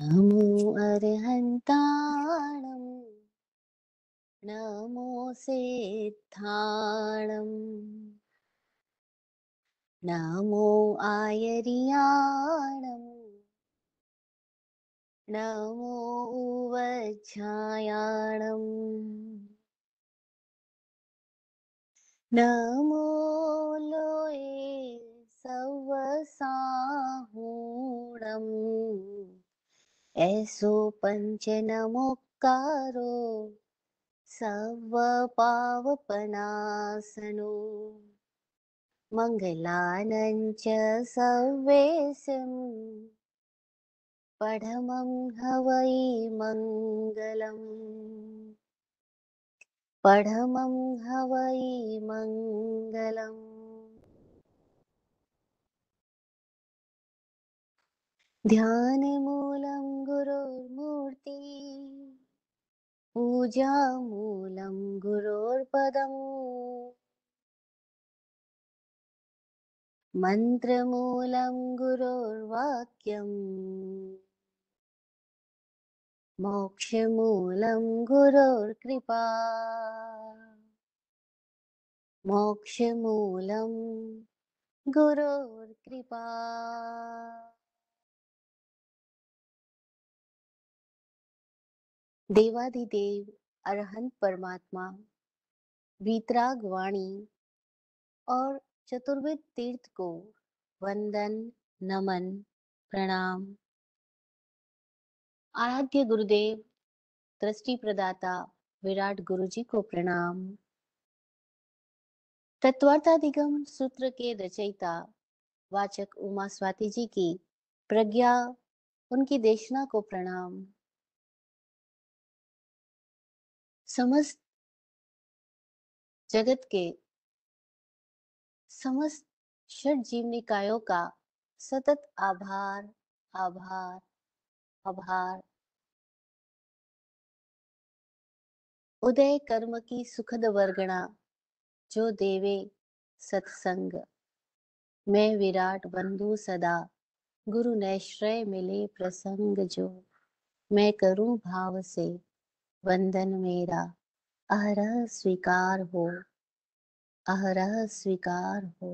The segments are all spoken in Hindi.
नमो अर्हन्ताणं नमो सिद्धाणं नमो आयर्याणम् नमो उवच्छायाणम् नमो लोये सवसाहूणम् पञ्च नमोकारो सर्वपावपनासनो मङ्गलानञ्च सर्वेशं पढमं हवयि मङ्गलम् पढमं हवयि मङ्गलम् ध्यानमूलं गुरोर्मूर्ति पूजामूलं गुरोर्पदम् मन्त्रमूलं गुरोर्वाक्यम् मोक्षमूलं गुरोर्कृपा मोक्षमूलं गुरोर्कृपा देवाधिदेव अरहंत परमात्मा वीतराग वाणी और चतुर्विद तीर्थ को वंदन नमन प्रणाम आराध्य गुरुदेव दृष्टि प्रदाता विराट गुरु जी को प्रणाम तत्वार्थाधिगम सूत्र के रचयिता वाचक उमा स्वाति जी की प्रज्ञा उनकी देशना को प्रणाम समस्त जगत के समस्त षट जीव निकायों का सतत आभार आभार आभार उदय कर्म की सुखद वर्गणा जो देवे सत्संग मैं विराट बंधु सदा गुरु नैश्रय मिले प्रसंग जो मैं करूं भाव से वंदन मेरा अहरह स्वीकार हो अहरह स्वीकार हो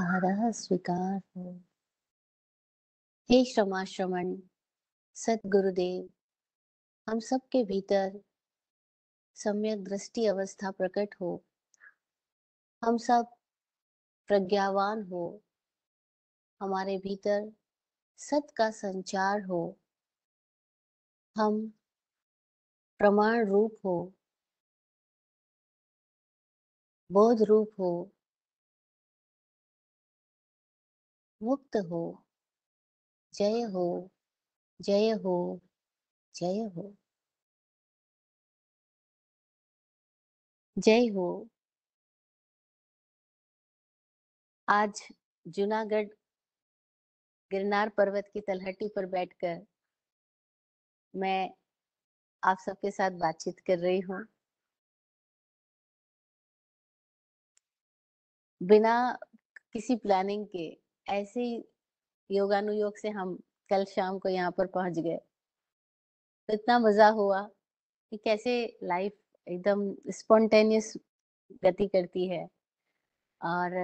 अहरह स्वीकार हो हे श्रमाश्रमण सदगुरुदेव हम सबके भीतर सम्यक दृष्टि अवस्था प्रकट हो हम सब प्रज्ञावान हो हमारे भीतर सत का संचार हो हम प्रमाण रूप हो बोध रूप हो मुक्त हो जय हो जय हो जय हो जय हो आज जूनागढ़ गिरनार पर्वत की तलहटी पर बैठकर मैं आप सबके साथ बातचीत कर रही हूँ बिना किसी प्लानिंग के ऐसे ही योगानुयोग से हम कल शाम को यहाँ पर पहुंच गए तो इतना मजा हुआ कि कैसे लाइफ एकदम स्पॉन्टेनियस गति करती है और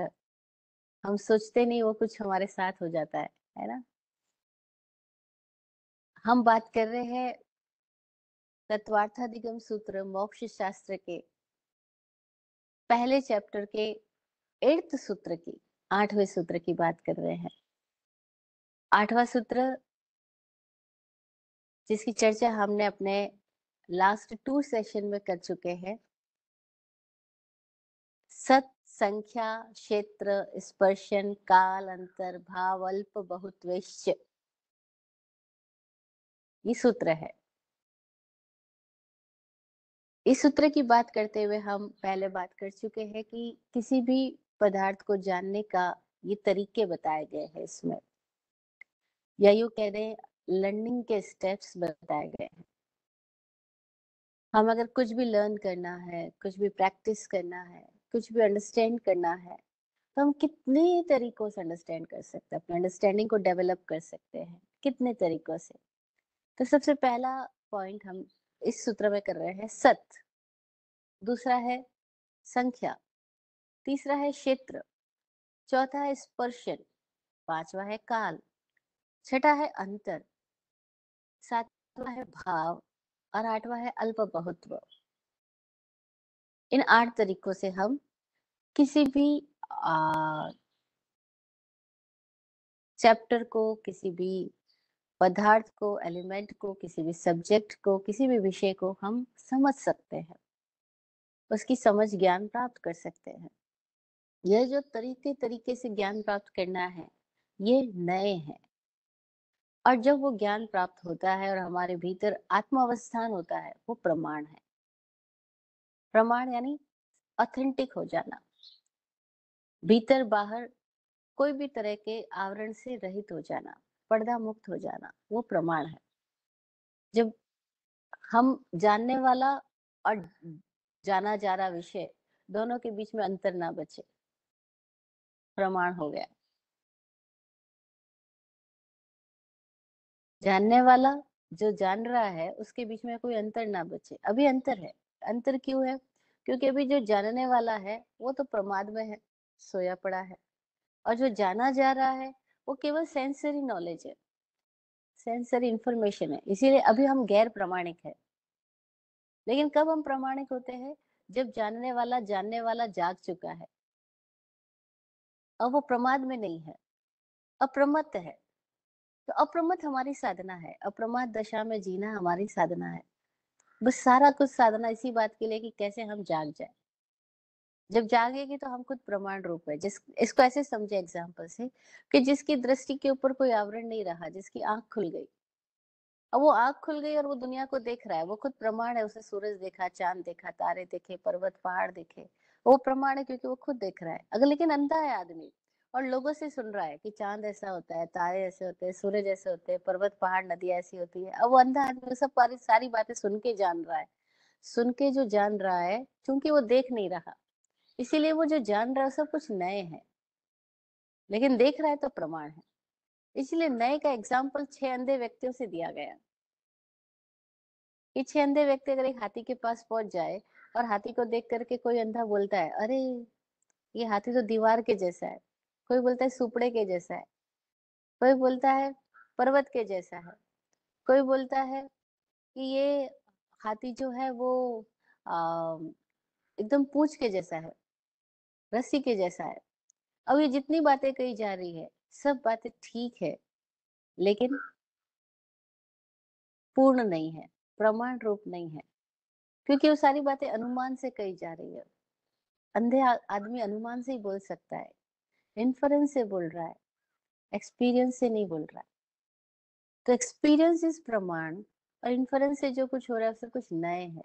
हम सोचते नहीं वो कुछ हमारे साथ हो जाता है है ना हम बात कर रहे हैं तत्वार्थाधिगम सूत्र मोक्ष शास्त्र के पहले चैप्टर के इर्थ सूत्र की आठवें सूत्र की बात कर रहे हैं आठवां सूत्र जिसकी चर्चा हमने अपने लास्ट टू सेशन में कर चुके हैं सत संख्या क्षेत्र स्पर्शन काल अंतर भाव अल्प बहुत ये सूत्र है इस सूत्र की बात करते हुए हम पहले बात कर चुके हैं कि किसी भी पदार्थ को जानने का ये तरीके बताए गए हैं इसमें या यू कह रहे लर्निंग के स्टेप्स बताए गए हैं हम अगर कुछ भी लर्न करना है कुछ भी प्रैक्टिस करना है कुछ भी अंडरस्टैंड करना है तो हम कितने तरीकों से अंडरस्टैंड कर सकते हैं अपने अंडरस्टैंडिंग को डेवलप कर सकते हैं कितने तरीकों से तो सबसे पहला पॉइंट हम इस सूत्र में कर रहे हैं सत दूसरा है संख्या तीसरा है क्षेत्र चौथा है स्पर्शन पांचवा है काल छठा है अंतर सातवा है भाव और आठवा है अल्प बहुत्व इन आठ तरीकों से हम किसी भी आ, चैप्टर को किसी भी पदार्थ को एलिमेंट को किसी भी सब्जेक्ट को किसी भी विषय को हम समझ सकते हैं उसकी समझ ज्ञान प्राप्त कर सकते हैं यह जो तरीके तरीके से ज्ञान प्राप्त करना है ये नए हैं और जब वो ज्ञान प्राप्त होता है और हमारे भीतर आत्मावस्थान होता है वो प्रमाण है प्रमाण यानी ऑथेंटिक हो जाना भीतर बाहर कोई भी तरह के आवरण से रहित हो जाना पर्दा मुक्त हो जाना वो प्रमाण है जब हम जानने वाला और जाना जा रहा विषय दोनों के बीच में अंतर ना बचे प्रमाण हो गया जानने वाला जो जान रहा है उसके बीच में कोई अंतर ना बचे अभी अंतर है अंतर क्यों है क्योंकि अभी जो जानने वाला है वो तो प्रमाद में है सोया पड़ा है और जो जाना जा रहा है वो केवल सेंसरी नॉलेज है सेंसरी इंफॉर्मेशन है इसीलिए अभी हम गैर प्रमाणिक है लेकिन कब हम प्रमाणिक होते हैं जब जानने वाला जानने वाला जाग चुका है अब वो प्रमाद में नहीं है अप्रमत है तो अप्रमत हमारी साधना है अप्रमाद दशा में जीना हमारी साधना है बस सारा कुछ साधना इसी बात के लिए कि कैसे हम जाग जाए जब जागेगी तो हम खुद प्रमाण रूप है जिस इसको ऐसे समझे एग्जाम्पल से कि जिसकी दृष्टि के ऊपर कोई आवरण नहीं रहा जिसकी आंख खुल गई अब वो आंख खुल गई और वो दुनिया को देख रहा है वो खुद प्रमाण है उसे सूरज देखा चांद देखा तारे देखे पर्वत पहाड़ देखे वो प्रमाण है क्योंकि वो खुद देख रहा है अगर लेकिन अंधा है आदमी और लोगों से सुन रहा है कि चांद ऐसा होता है तारे ऐसे होते हैं सूरज ऐसे होते हैं पर्वत पहाड़ नदियां ऐसी होती है अब वो अंधा आदमी सब सारी बातें सुन के जान रहा है सुन के जो जान रहा है क्योंकि वो देख नहीं रहा इसीलिए वो जो जान रहा है सब कुछ नए है लेकिन देख रहा है तो प्रमाण है इसलिए नए का एग्जाम्पल छह अंधे व्यक्तियों से दिया गया ये छह अंधे व्यक्ति अगर एक हाथी के पास पहुंच जाए और हाथी को देख करके कोई अंधा बोलता है अरे ये हाथी तो दीवार के जैसा है कोई बोलता है सुपड़े के जैसा है कोई बोलता है पर्वत के जैसा है कोई बोलता है कि ये हाथी जो है वो एकदम पूछ के जैसा है रस्सी के जैसा है अब ये जितनी बातें कही जा रही है सब बातें ठीक है लेकिन पूर्ण नहीं है प्रमाण रूप नहीं है क्योंकि वो सारी बातें अनुमान से कही जा रही है अंधे आदमी अनुमान से ही बोल सकता है इन्फरेंस से बोल रहा है एक्सपीरियंस से नहीं बोल रहा है तो एक्सपीरियंस इज प्रमाण और इन्फरेंस से जो कुछ हो रहा है उसमें कुछ नए है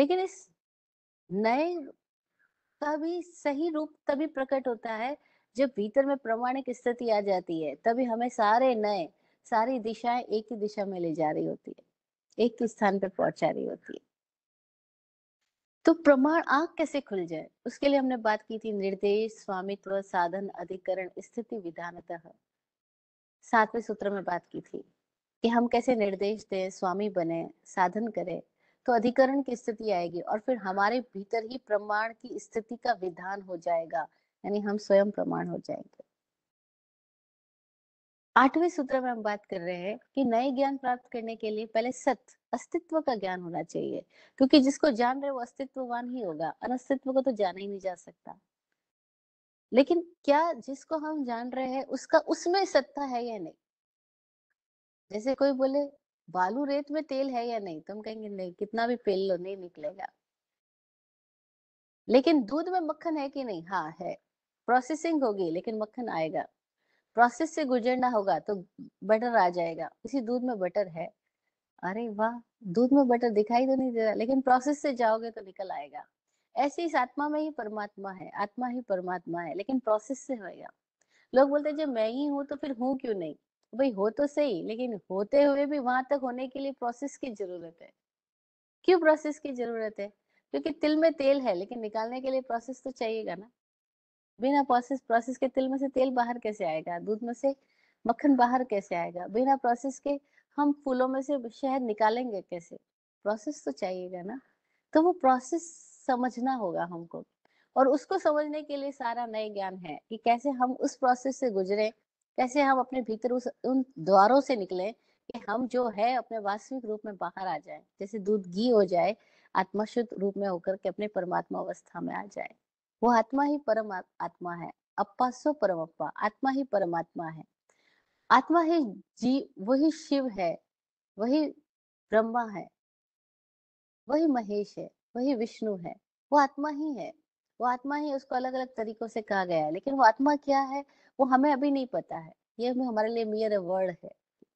लेकिन इस नए भी सही रूप तभी प्रकट होता है जब भीतर में प्रमाणिक स्थिति आ जाती है तभी हमें सारे नए सारी दिशाएं एक ही दिशा में ले जा रही होती है एक ही स्थान पर पहुंचा रही होती है तो प्रमाण आंख कैसे खुल जाए उसके लिए हमने बात की थी निर्देश स्वामित्व साधन अधिकरण स्थिति विधानतः सातवें सूत्र में बात की थी कि हम कैसे निर्देश दें स्वामी बने साधन करें तो अधिकरण की स्थिति आएगी और फिर हमारे भीतर ही प्रमाण की स्थिति का विधान हो जाएगा यानी हम स्वयं प्रमाण हो जाएंगे आठवें सूत्र में हम बात कर रहे हैं कि नए ज्ञान प्राप्त करने के लिए पहले सत्य अस्तित्व का ज्ञान होना चाहिए क्योंकि जिसको जान रहे वो अस्तित्ववान ही होगा अनस्तित्व को तो जाना ही नहीं जा सकता लेकिन क्या जिसको हम जान रहे हैं उसका उसमें सत्ता है या नहीं जैसे कोई बोले बालू रेत में तेल है या नहीं तुम तो कहेंगे नहीं कितना भी पेल लो नहीं निकलेगा लेकिन दूध में मक्खन है कि नहीं हाँ है प्रोसेसिंग होगी लेकिन मक्खन आएगा प्रोसेस से गुजरना होगा तो बटर आ जाएगा इसी दूध में बटर है अरे वाह दूध में बटर दिखाई तो नहीं दे रहा लेकिन प्रोसेस से जाओगे तो निकल आएगा ऐसे इस आत्मा में ही परमात्मा है आत्मा ही परमात्मा है लेकिन प्रोसेस से होगा लोग बोलते हैं जब मैं ही हूँ तो फिर हूँ क्यों नहीं भाई हो तो सही लेकिन होते हुए भी वहां तक होने के लिए प्रोसेस की जरूरत है क्यों प्रोसेस की जरूरत है क्योंकि तिल में तेल है लेकिन निकालने के लिए प्रोसेस तो चाहिएगा ना बिना प्रोसेस प्रोसेस के तिल में से तेल बाहर कैसे आएगा दूध में से मक्खन बाहर कैसे आएगा बिना प्रोसेस के हम फूलों में से शहद निकालेंगे कैसे प्रोसेस तो चाहिएगा ना तो वो प्रोसेस समझना होगा हमको और उसको समझने के लिए सारा नए ज्ञान है कि कैसे हम उस प्रोसेस से गुजरे कैसे हम अपने भीतर उस उन द्वारों से निकले कि हम जो है अपने वास्तविक रूप में बाहर आ जाए जैसे दूध घी हो जाए आत्मा शुद्ध रूप में होकर के अपने परमात्मा अवस्था में आ जाए वो आत्मा ही परम आत्मा है अप्पा सो परम अप्पा आत्मा ही परमात्मा है आत्मा ही जी वही शिव है वही ब्रह्मा है वही महेश है वही विष्णु है वो आत्मा ही है वो आत्मा ही उसको अलग अलग तरीकों से कहा गया है लेकिन वो आत्मा क्या है वो हमें अभी नहीं पता है ये हमें हमारे लिए मियर वर्ड है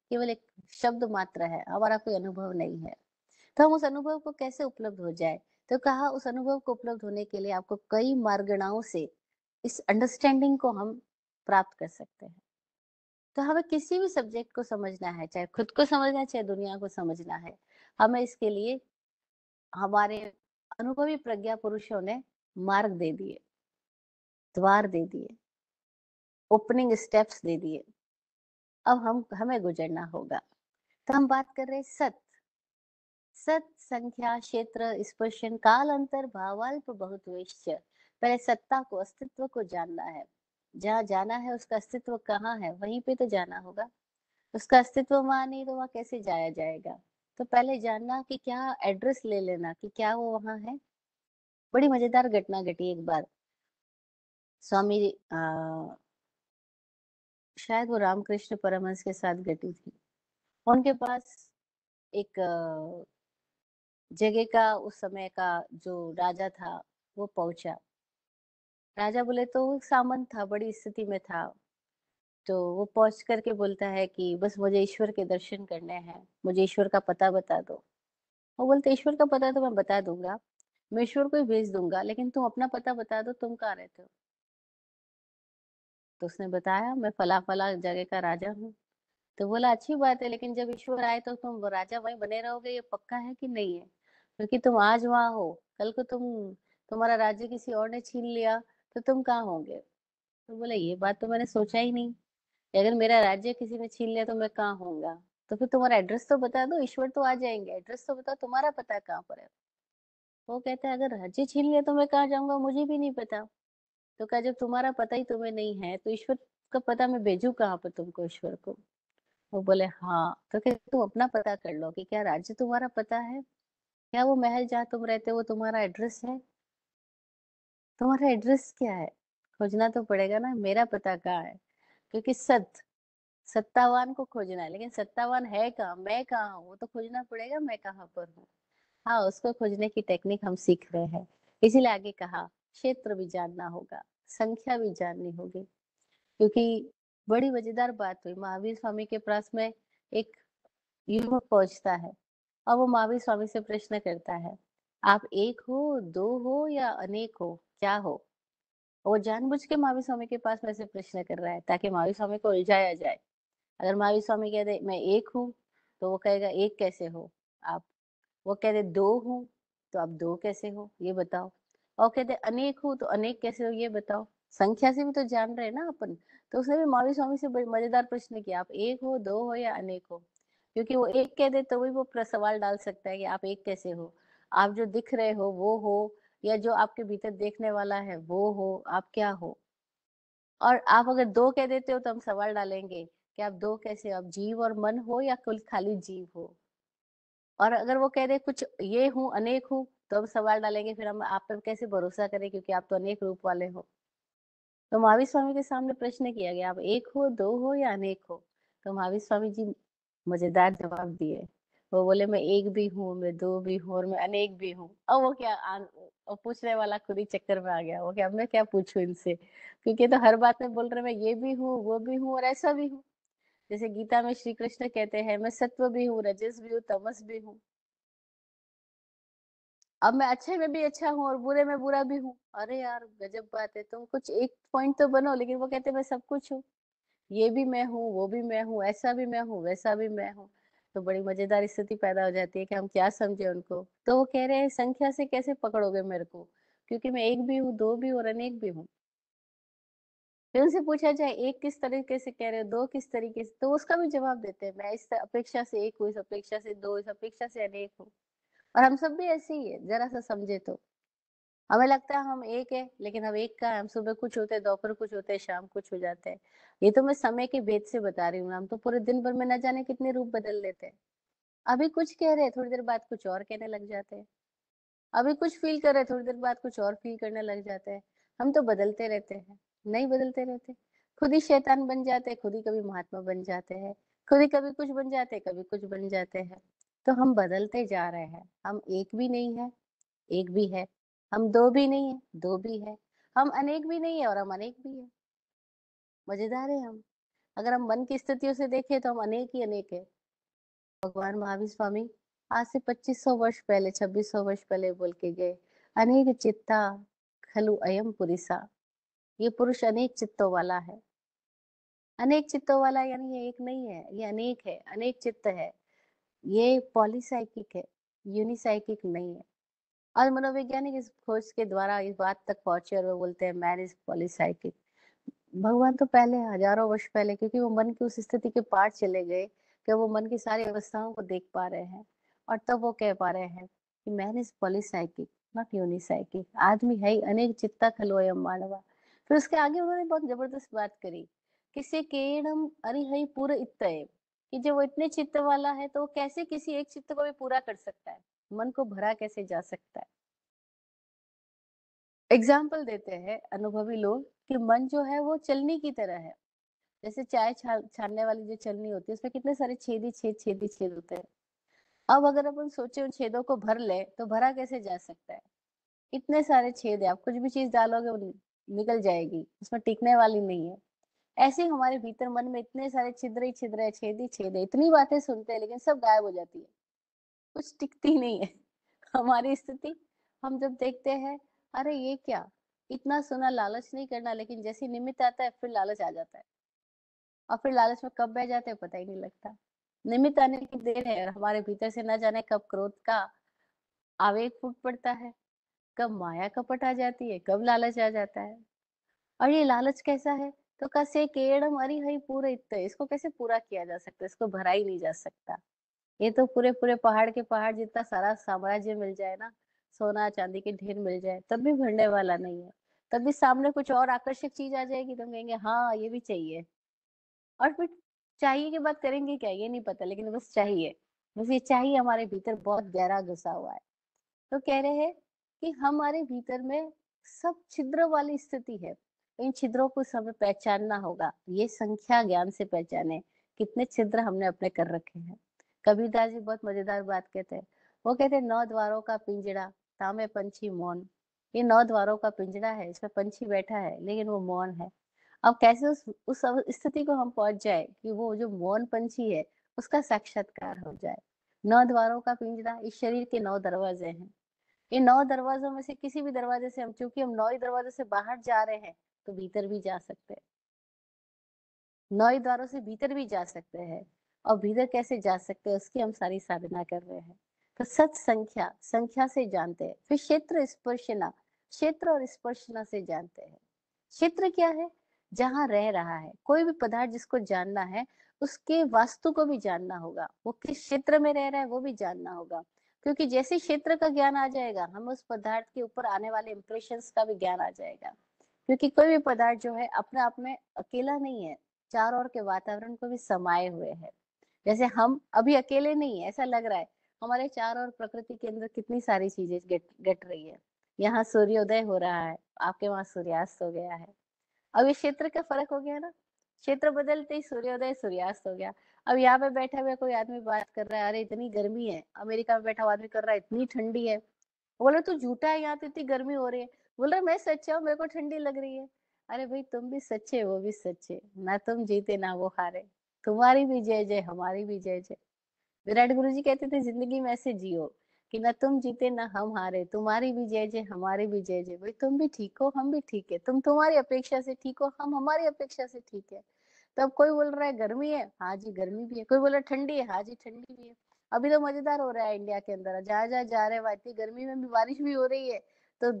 केवल एक शब्द मात्र है हमारा कोई अनुभव नहीं है तो हम उस अनुभव को कैसे उपलब्ध हो जाए तो कहा उस अनुभव को उपलब्ध होने के लिए आपको कई मार्गणाओं से इस अंडरस्टैंडिंग को हम प्राप्त कर सकते हैं तो हमें किसी भी सब्जेक्ट को समझना है चाहे खुद को समझना चाहे दुनिया को समझना है हमें इसके लिए हमारे अनुभवी प्रज्ञा पुरुषों ने मार्ग दे दिए द्वार दे दिए ओपनिंग स्टेप्स दे दिए अब हम हमें गुजरना होगा तो हम बात कर रहे हैं सत सत संख्या क्षेत्र स्पर्शन काल अंतर भावाल्प बहुत पहले सत्ता को अस्तित्व को जानना है जहाँ जाना है उसका अस्तित्व कहाँ है वहीं पे तो जाना होगा उसका अस्तित्व वहां नहीं तो वहां कैसे जाया जाएगा तो पहले जानना कि क्या एड्रेस ले लेना कि क्या वो वहां है बड़ी मजेदार घटना घटी एक बार स्वामी शायद वो रामकृष्ण परमहंस के साथ घटी थी उनके पास एक जगह का उस समय का जो राजा था वो पहुंचा राजा बोले तो सामन था बड़ी स्थिति में था तो वो पहुंच करके बोलता है कि बस मुझे ईश्वर के दर्शन करने हैं मुझे ईश्वर का पता बता दो वो बोलते ईश्वर का पता तो मैं बता दूंगा मैं ईश्वर को ही भेज दूंगा लेकिन तुम अपना पता बता दो तुम कहाँ रहते हो तो उसने बताया मैं फला फला जगह का राजा हूँ तो बोला अच्छी बात है लेकिन जब ईश्वर आए तो तुम राजा वहीं बने रहोगे ये पक्का है कि नहीं है क्योंकि तुम आज वहां हो कल को तुम तुम्हारा राज्य किसी और ने छीन लिया तो तुम कहाँ होंगे तो बोला ये बात तो मैंने सोचा ही नहीं अगर मेरा राज्य किसी ने छीन लिया तो मैं कहाँ होऊंगा तो फिर तुम्हारा एड्रेस तो बता दो ईश्वर तो आ जाएंगे एड्रेस तो बताओ तुम्हारा पता कहाँ पर है वो कहता है अगर राज्य छीन लिया तो मैं कहाँ जाऊंगा मुझे भी नहीं पता तो कहा जब तुम्हारा पता ही तुम्हें नहीं है तो ईश्वर का पता मैं भेजू कहाँ पर तुमको ईश्वर को वो बोले हाँ तो क्या तुम अपना पता कर लो कि क्या राज्य तुम्हारा पता है क्या वो महल जहाँ तुम रहते हो वो तुम्हारा एड्रेस है तुम्हारा एड्रेस क्या है खोजना तो पड़ेगा ना मेरा पता कहाँ है क्योंकि सत सत्तावान को खोजना है लेकिन सत्तावान है कहाँ मैं कहाँ हूँ वो तो खोजना पड़ेगा मैं कहाँ पर हूँ हाँ उसको खोजने की टेक्निक हम सीख रहे हैं इसीलिए आगे कहा क्षेत्र भी जानना होगा संख्या भी जाननी होगी क्योंकि बड़ी मजेदार बात हुई महावीर स्वामी के पास में एक युवक पहुंचता है और वो महावीर स्वामी से प्रश्न करता है आप एक हो दो हो या अनेक हो क्या हो वो जानबूझ के महावीर स्वामी के पास में से प्रश्न कर रहा है ताकि महावीर स्वामी को उलझाया जाए अगर महावीर स्वामी कह दे मैं एक हूँ तो वो कहेगा एक कैसे हो आप वो कह दे दो हूँ तो आप दो कैसे हो ये बताओ और कहते अनेक हो तो अनेक कैसे हो ये बताओ संख्या से भी तो जान रहे ना अपन तो उसने भी मावी स्वामी से मजेदार प्रश्न किया आप एक हो दो हो या अनेक हो क्योंकि वो एक कह दे तो भी वो सवाल डाल सकता है कि आप एक कैसे हो आप जो दिख रहे हो वो हो या जो आपके भीतर देखने वाला है वो हो आप क्या हो और आप अगर दो कह देते हो तो हम सवाल डालेंगे कि आप दो कैसे हो आप जीव और मन हो या कुल खाली जीव हो और अगर वो कह दे कुछ ये हूँ अनेक हूँ तो हम सवाल डालेंगे फिर हम आप पर कैसे भरोसा करें क्योंकि आप तो अनेक रूप वाले हो तो महावीर स्वामी के सामने प्रश्न किया गया आप एक हो दो हो या अनेक हो तो महावीर स्वामी जी मजेदार जवाब दिए वो बोले मैं एक भी हूँ मैं दो भी हूँ और मैं अनेक भी हूँ अब वो क्या वो पूछने वाला खुद ही चक्कर में आ गया वो क्या मैं क्या पूछू इनसे क्योंकि तो हर बात में बोल रहे मैं ये भी हूँ वो भी हूँ और ऐसा भी हूँ जैसे गीता में श्री कृष्ण कहते हैं मैं सत्व भी हूँ रजस भी हूँ तमस भी हूँ अब मैं अच्छे में भी अच्छा हूँ और बुरे में बुरा भी हूँ अरे यार गजब बात है तुम कुछ एक पॉइंट तो बनो लेकिन वो कहते मैं सब कुछ हूँ ये भी मैं हूँ वो भी मैं हूँ ऐसा भी मैं हूँ वैसा भी मैं हूँ तो बड़ी मजेदार स्थिति पैदा हो जाती है कि हम क्या समझे उनको तो वो कह रहे हैं संख्या से कैसे पकड़ोगे मेरे को क्योंकि मैं एक भी हूँ दो भी और अनेक भी हूँ फिर उनसे पूछा जाए एक किस तरीके से कह रहे हो दो किस तरीके से तो उसका भी जवाब देते हैं मैं इस अपेक्षा से एक हूँ इस अपेक्षा से दो इस अपेक्षा से अनेक हूँ और हम सब भी ऐसे ही है जरा सा समझे तो हमें लगता है हम एक है लेकिन हम एक का हम सुबह कुछ होते हैं दोपहर कुछ होते हैं शाम कुछ हो जाते हैं ये तो मैं समय के भेद से बता रही हूँ हम तो पूरे दिन भर में न जाने कितने रूप बदल लेते हैं अभी कुछ कह रहे थोड़ी देर बाद कुछ और कहने लग जाते हैं अभी कुछ फील कर रहे थोड़ी देर बाद कुछ और फील करने लग जाते हैं हम तो बदलते रहते हैं नहीं बदलते रहते खुद ही शैतान बन जाते हैं खुद ही कभी महात्मा बन जाते हैं खुद ही कभी कुछ बन जाते हैं कभी कुछ बन जाते हैं तो हम बदलते जा रहे हैं हम एक भी नहीं है एक भी है हम दो भी नहीं है दो भी है हम अनेक भी नहीं है और हम अनेक भी है मजेदार है हम अगर हम मन की स्थितियों से देखें तो हम अनेक ही अनेक है भगवान महावीर स्वामी आज से 2500 वर्ष पहले 2600 वर्ष पहले बोल के गए अनेक चित्ता खलु अयम पुरुषा ये पुरुष अनेक चित्तों वाला है अनेक चित्तों वाला यानी ये एक नहीं है ये अनेक है अनेक चित्त है ये पॉलीसाइकिक है यूनिसाइकिक नहीं है और मनोवैज्ञानिक इस खोज के द्वारा इस बात तक पहुंचे और वो बोलते हैं मैन इज पॉलीसाइकिक भगवान तो पहले हजारों वर्ष पहले क्योंकि वो मन की उस स्थिति के पार चले गए कि वो मन की सारी अवस्थाओं को देख पा रहे हैं और तब वो कह पा रहे हैं कि man is polypsychic not unipsychic आदमी है ही अनेक चित्ता खलो एम मानवा फिर उसके आगे उन्होंने बहुत जबरदस्त बात करी किसी केणम अरिहई पूरे इतय कि जब वो इतने चित्त वाला है तो वो कैसे किसी एक चित्त को भी पूरा कर सकता है मन को भरा कैसे जा सकता है एग्जाम्पल देते हैं अनुभवी लोग कि मन जो है वो चलनी की तरह है जैसे चाय छानने वाली जो चलनी होती है उसमें कितने सारे छेदी छेद छेदी छेद होते हैं अब अगर अपन सोचे उन छेदों को भर ले तो भरा कैसे जा सकता है इतने सारे छेद है आप कुछ भी चीज डालोगे निकल जाएगी उसमें टिकने वाली नहीं है ऐसे हमारे भीतर मन में इतने सारे छिद्रे छिद्रे छेदी छेदे छेद ही छेद इतनी बातें सुनते हैं लेकिन सब गायब हो जाती है कुछ टिकती नहीं है हमारी स्थिति हम जब देखते हैं अरे ये क्या इतना सुना लालच नहीं करना लेकिन जैसे निमित्त आता है फिर लालच आ जाता है और फिर लालच में कब बह जाते हैं पता ही नहीं लगता निमित्त आने की देर है और हमारे भीतर से ना जाने कब क्रोध का आवेग फूट पड़ता है कब माया कपट आ जाती है कब लालच आ जाता है और ये लालच कैसा है तो कैसे केड़ मरी हई पूरे इतने इसको कैसे पूरा किया जा सकता इसको भरा ही नहीं जा सकता ये तो पूरे पूरे पहाड़ के पहाड़ जितना सारा साम्राज्य मिल जाए ना सोना चांदी के ढेर मिल जाए तब भी भरने वाला नहीं है तब भी सामने कुछ और आकर्षक चीज आ जाएगी तो कहेंगे हाँ ये भी चाहिए और फिर चाहिए की बात करेंगे क्या ये नहीं पता लेकिन बस चाहिए बस ये चाहिए हमारे भीतर बहुत गहरा घुसा हुआ है तो कह रहे हैं कि हमारे भीतर में सब छिद्र वाली स्थिति है इन छिद्रों को हमें पहचानना होगा ये संख्या ज्ञान से पहचाने कितने छिद्र हमने अपने कर रखे हैं कबीरदास जी बहुत मजेदार बात कहते हैं वो कहते हैं नौ द्वारों का पिंजड़ा तामे पंछी मौन ये नौ द्वारों का पिंजड़ा है इसमें पंछी बैठा है लेकिन वो मौन है अब कैसे उस उस स्थिति को हम पहुंच जाए कि वो जो मौन पंछी है उसका साक्षात्कार हो जाए नौ द्वारों का पिंजरा इस शरीर के नौ दरवाजे हैं इन नौ दरवाजों में से किसी भी दरवाजे से हम चूंकि हम नौ ही दरवाजे से बाहर जा रहे हैं तो भीतर भी जा सकते हैं नौ द्वारों से भीतर भी जा सकते हैं और भीतर कैसे जा सकते हैं उसकी हम सारी साधना कर रहे हैं तो सच संख्या संख्या से जानते हैं फिर क्षेत्र स्पर्शना क्षेत्र और स्पर्शना से जानते हैं क्षेत्र क्या है जहाँ रह रहा है कोई भी पदार्थ जिसको जानना है उसके वास्तु को भी जानना होगा वो किस क्षेत्र में रह रहा है वो भी जानना होगा क्योंकि जैसे क्षेत्र का ज्ञान आ जाएगा हम उस पदार्थ के ऊपर आने वाले इंप्रेशन का भी ज्ञान आ जाएगा क्योंकि कोई भी पदार्थ जो है अपने आप में अकेला नहीं है चार और के वातावरण को भी समाये हुए है जैसे हम अभी अकेले नहीं है ऐसा लग रहा है हमारे चार और प्रकृति के अंदर कितनी सारी चीजें गट गट रही है यहाँ सूर्योदय हो रहा है आपके वहां सूर्यास्त हो गया है अब ये क्षेत्र का फर्क हो गया ना क्षेत्र बदलते ही सूर्योदय सूर्यास्त हो गया अब यहाँ पे बैठा हुआ कोई आदमी बात कर रहा है अरे इतनी गर्मी है अमेरिका में बैठा हुआ आदमी कर रहा है इतनी ठंडी है बोले तू तो झूठा है यहाँ तो इतनी गर्मी हो रही है बोल रहे मैं सच्चा हूँ मेरे को ठंडी लग रही है अरे भाई तुम भी सच्चे वो भी सच्चे ना तुम जीते ना वो हारे तुम्हारी भी जय जय हमारी भी जय जय विराट गुरु जी कहते थे जिंदगी में ऐसे जियो कि ना तुम जीते ना हम हारे तुम्हारी भी जय जय हमारी भी जय जय भाई तुम भी ठीक हो हम भी ठीक है तुम तुम्हारी अपेक्षा से ठीक हो हम हमारी अपेक्षा से ठीक है तब कोई बोल रहा है गर्मी है हाँ जी गर्मी भी है कोई बोल रहा है ठंडी है हाँ जी ठंडी भी है अभी तो मजेदार हो रहा है इंडिया के अंदर जा जा जा रहे हैं इतनी गर्मी में भी बारिश भी हो रही है तो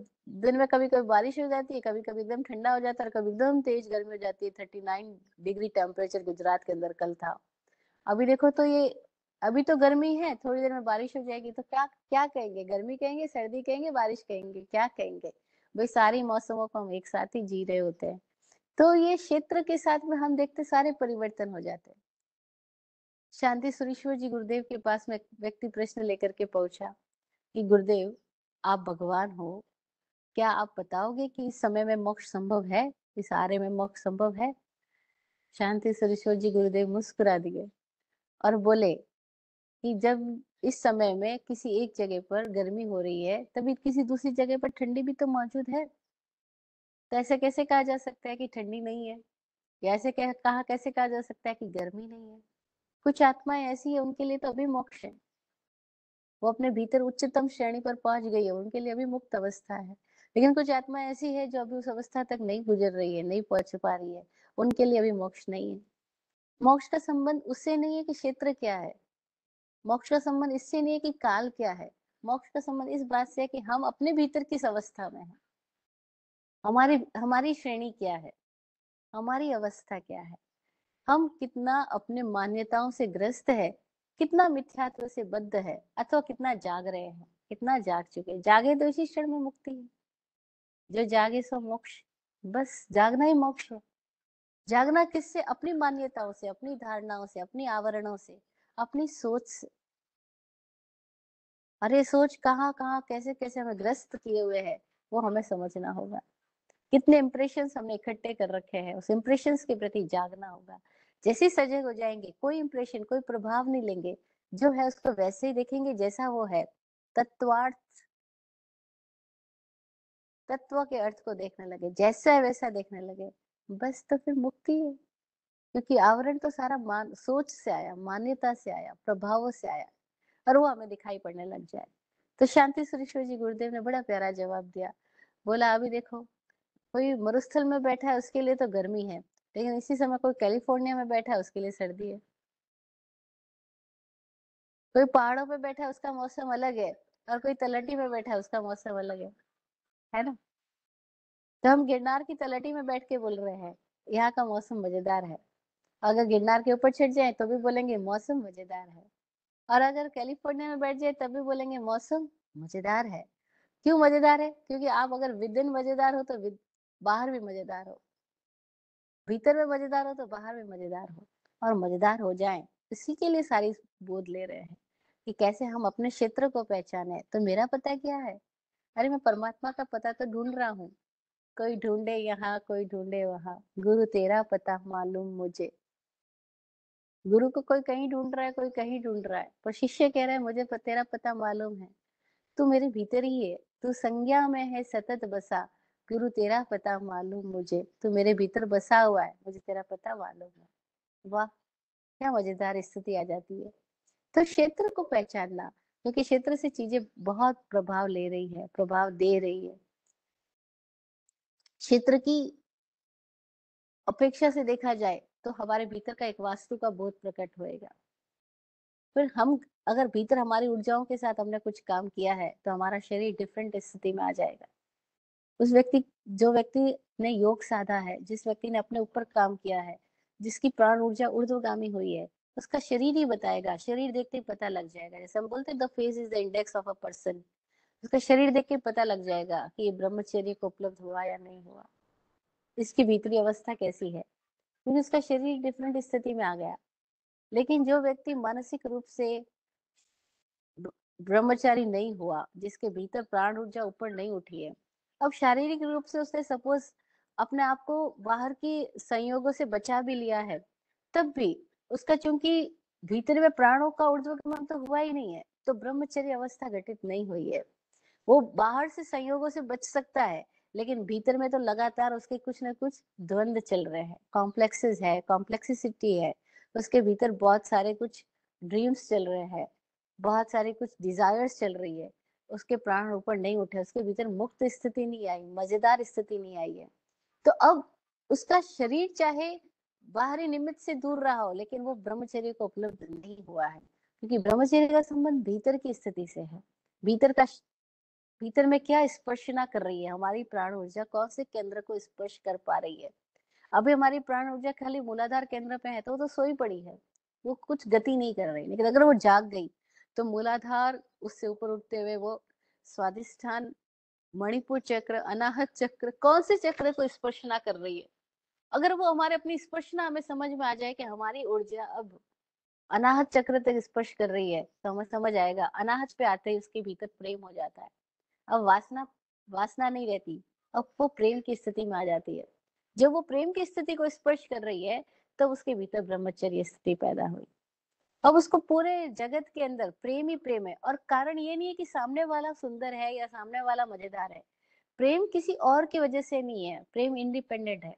दिन में कभी कभी बारिश हो जाती है कभी कभी एकदम ठंडा हो जाता है और कभी एकदम तेज गर्मी हो जाती है thirty nine degree temperature Gujarat के अंदर कल था अभी देखो तो ये अभी तो गर्मी है थोड़ी देर में बारिश हो जाएगी तो क्या क्या कहेंगे गर्मी कहेंगे सर्दी कहेंगे बारिश कहेंगे क्या कहेंगे भाई सारे मौसमों को हम एक साथ ही जी रहे होते हैं तो ये क्षेत्र के साथ में हम देखते सारे परिवर्तन हो जाते हैं शांति सुरेश्वर जी गुरुदेव के पास में व्यक्ति प्रश्न लेकर के पहुंचा कि गुरुदेव आप भगवान हो क्या आप बताओगे कि इस समय में मोक्ष संभव है इस आर्य में मोक्ष संभव है शांति सुरेश्वर जी गुरुदेव मुस्कुरा दिए और बोले कि जब इस समय में किसी एक जगह पर गर्मी हो रही है तभी किसी दूसरी जगह पर ठंडी भी तो मौजूद है तो ऐसे कैसे कहा जा सकता है कि ठंडी नहीं है या ऐसे कह, कहा कैसे कहा जा सकता है कि गर्मी नहीं है कुछ आत्माएं ऐसी है उनके लिए तो अभी मोक्ष है वो अपने भीतर उच्चतम श्रेणी पर पहुंच गई है उनके लिए अभी मुक्त अवस्था है लेकिन कुछ आत्मा ऐसी है जो अभी उस अवस्था तक नहीं गुजर रही है नहीं पहुंच पा रही है उनके लिए अभी मोक्ष नहीं है मोक्ष का संबंध उससे नहीं है कि क्षेत्र क्या है मोक्ष का संबंध इससे नहीं है कि काल क्या है मोक्ष का संबंध इस बात से है कि हम अपने भीतर किस अवस्था में हैं हमारी हमारी श्रेणी क्या है हमारी अवस्था क्या है हम कितना अपने मान्यताओं से ग्रस्त है कितना मिथ्यात्व से बद्ध है अथवा कितना जाग रहे हैं कितना जाग चुके जागे तो इसी क्षण में मुक्ति है जो जागे सो मोक्ष बस जागना ही मोक्ष है जागना किससे अपनी मान्यताओं से अपनी धारणाओं से अपनी आवरणों से अपनी सोच से अरे सोच कहाँ कहाँ कैसे कैसे हमें ग्रस्त किए हुए हैं वो हमें समझना होगा कितने इम्प्रेशन हमने इकट्ठे कर रखे हैं उस इम्प्रेशन के प्रति जागना होगा जैसे सजग हो जाएंगे कोई इम्प्रेशन कोई प्रभाव नहीं लेंगे जो है उसको वैसे ही देखेंगे जैसा वो है तत्वार्थ तत्व के अर्थ को देखने लगे जैसा है वैसा देखने लगे बस तो फिर मुक्ति है क्योंकि आवरण तो सारा मान सोच से आया मान्यता से आया प्रभावों से आया और वो हमें दिखाई पड़ने लग जाए तो शांति सुरेश्वर जी गुरुदेव ने बड़ा प्यारा जवाब दिया बोला अभी देखो कोई मरुस्थल में बैठा है उसके लिए तो गर्मी है लेकिन इसी समय कोई कैलिफोर्निया में बैठा है उसके लिए सर्दी है कोई पहाड़ों पे बैठा है उसका मौसम अलग है और कोई तलटी में बैठा है उसका मौसम अलग है है ना तो हम गिरनार की तलटी में बैठ के बोल रहे हैं यहाँ का मौसम मजेदार है अगर गिरनार के ऊपर छिट जाए तो भी बोलेंगे मौसम मजेदार है और अगर कैलिफोर्निया में बैठ जाए तब भी बोलेंगे मौसम मजेदार है क्यों मजेदार है क्योंकि आप अगर इन मजेदार हो तो बाहर भी मजेदार हो भीतर में मजेदार हो तो बाहर भी मजेदार हो और मजेदार हो जाए इसी के लिए सारी बोध ले रहे हैं कि कैसे हम अपने क्षेत्र को पहचाने तो मेरा पता क्या है अरे मैं परमात्मा का पता तो ढूंढ रहा हूँ कोई ढूंढे यहाँ कोई ढूंढे वहां गुरु तेरा पता मालूम मुझे गुरु को कोई कहीं ढूंढ रहा है कोई कहीं ढूंढ रहा है पर शिष्य कह रहा है मुझे तेरा पता मालूम है तू मेरे भीतर ही है तू संज्ञा में है सतत बसा गुरु तेरा पता मालूम मुझे तू मेरे भीतर बसा हुआ है मुझे तेरा पता मालूम है वाह क्या मजेदार स्थिति आ जाती है तो क्षेत्र को पहचानना क्योंकि क्षेत्र से चीजें बहुत प्रभाव ले रही है प्रभाव दे रही है क्षेत्र की अपेक्षा से देखा जाए तो हमारे भीतर का एक वास्तु का बोध प्रकट होएगा फिर हम अगर भीतर हमारी ऊर्जाओं के साथ हमने कुछ काम किया है तो हमारा शरीर डिफरेंट स्थिति में आ जाएगा उस व्यक्ति जो व्यक्ति ने योग साधा है जिस व्यक्ति ने अपने ऊपर काम किया है जिसकी प्राण ऊर्जा ऊर्ध्वगामी हुई है उसका शरीर ही बताएगा शरीर देखते ही पता लग जाएगा जैसे हम बोलते हैं the face is the index of a person उसका शरीर देख के पता लग जाएगा कि ये ब्रह्मचर्य को उपलब्ध हुआ या नहीं हुआ इसकी भीतरी अवस्था कैसी है क्योंकि उसका शरीर डिफरेंट स्थिति में आ गया लेकिन जो व्यक्ति मानसिक रूप से ब्रह्मचारी नहीं हुआ जिसके भीतर प्राण ऊर्जा ऊपर नहीं उठी है अब शारीरिक रूप से उसने सपोज अपने आप को बाहर की संयोगों से बचा भी लिया है तब भी उसका चूंकि भीतर में प्राणों का ऊर्ध्वगमन तो हुआ ही नहीं है तो ब्रह्मचर्य अवस्था घटित नहीं हुई है वो बाहर से संयोगों से बच सकता है लेकिन भीतर में तो लगातार उसके कुछ ना कुछ द्वंद चल रहे हैं कॉम्प्लेक्सेस है कॉम्प्लेक्सिसिटी है उसके भीतर बहुत सारे कुछ ड्रीम्स चल रहे हैं बहुत सारे कुछ डिजायर्स चल रही है उसके प्राण ऊपर नहीं उठे उसके भीतर मुक्त स्थिति नहीं आई मजेदार स्थिति नहीं आई है तो अब उसका शरीर चाहे बाहरी निमित्त से दूर रहा हो लेकिन वो ब्रह्मचर्य को उपलब्ध नहीं हुआ है क्योंकि ब्रह्मचर्य का संबंध भीतर की स्थिति से है भीतर का भीतर में क्या स्पर्शना कर रही है हमारी प्राण ऊर्जा कौन से केंद्र को स्पर्श कर पा रही है अभी हमारी प्राण ऊर्जा खाली मूलाधार केंद्र पे है तो वो तो सोई पड़ी है वो कुछ गति नहीं कर रही लेकिन अगर वो जाग गई तो मूलाधार उससे ऊपर उठते हुए वो स्वादिष्ठान मणिपुर चक्र अनाहत चक्र कौन से चक्र को स्पर्श ना कर रही है अगर वो हमारे अपनी स्पर्शना हमें समझ में आ जाए कि हमारी ऊर्जा अब अनाहत चक्र तक स्पर्श कर रही है तो हमें समझ आएगा अनाहत पे आते ही उसके भीतर प्रेम हो जाता है अब वासना वासना नहीं रहती अब वो प्रेम की स्थिति में आ जाती है जब वो प्रेम की स्थिति को स्पर्श कर रही है तब तो उसके भीतर ब्रह्मचर्य स्थिति पैदा हुई अब उसको पूरे जगत के अंदर प्रेम ही प्रेम है और कारण ये नहीं है कि सामने वाला सुंदर है या सामने वाला मजेदार है प्रेम किसी और की वजह से नहीं है प्रेम इंडिपेंडेंट है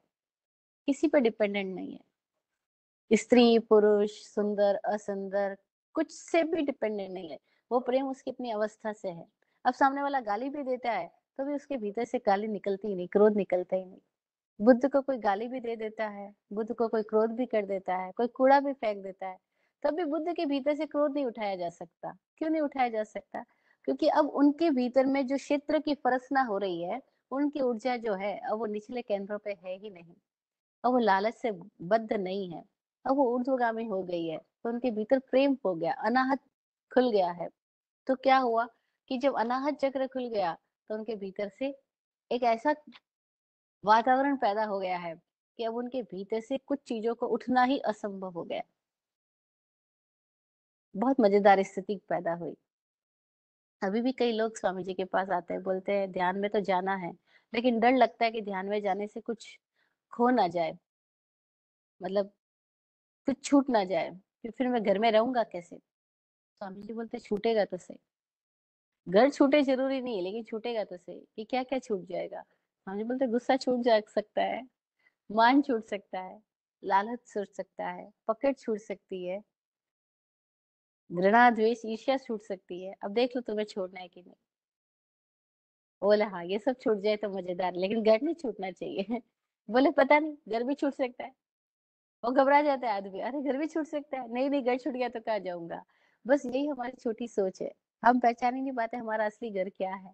किसी पर डिपेंडेंट नहीं है स्त्री पुरुष सुंदर असुंदर कुछ से भी डिपेंडेंट नहीं है वो प्रेम उसकी अपनी अवस्था से है अब सामने वाला गाली भी देता है तो भी उसके भीतर से गाली निकलती ही नहीं क्रोध निकलता ही नहीं बुद्ध को कोई गाली भी दे देता है बुद्ध को कोई क्रोध भी कर देता है कोई कूड़ा भी फेंक देता है तब भी बुद्ध के भीतर से क्रोध नहीं उठाया जा सकता क्यों नहीं उठाया जा सकता क्योंकि अब उनके भीतर में जो क्षेत्र की फरसना हो रही है उनकी ऊर्जा जो है अब वो निचले केंद्रों पे है ही नहीं और वो लालच से बद्ध नहीं है अब वो ऊर्धामी हो गई है तो उनके भीतर प्रेम हो गया अनाहत खुल गया है तो क्या हुआ कि जब अनाहत चक्र खुल गया तो उनके भीतर से एक ऐसा वातावरण पैदा हो गया है कि अब उनके भीतर से कुछ चीजों को उठना ही असंभव हो गया बहुत मजेदार स्थिति पैदा हुई अभी भी कई लोग स्वामी जी के पास आते हैं बोलते हैं ध्यान में तो जाना है लेकिन डर लगता है कि ध्यान में जाने से कुछ खो ना जाए मतलब कुछ छूट ना जाए कि फिर मैं घर में रहूंगा कैसे स्वामी जी बोलते छूटेगा तो सही घर छूटे जरूरी नहीं है लेकिन छूटेगा तो सही कि क्या क्या छूट जाएगा स्वामी जी बोलते गुस्सा छूट जा सकता है मान छूट सकता है लालच छूट सकता है पकड़ छूट सकती है घृणा द्वेष ईर्ष्या छूट सकती है अब देख लो तुम्हें छोड़ना है कि नहीं बोले हाँ ये सब छूट जाए तो मजेदार लेकिन घर नहीं छूटना चाहिए बोले पता नहीं घर भी छूट सकता है वो घबरा जाता है आदमी अरे घर भी छूट सकता है नहीं नहीं घर छूट गया तो कहा जाऊंगा बस यही हमारी छोटी सोच है हम पहचान ही नहीं पाते हमारा असली घर क्या है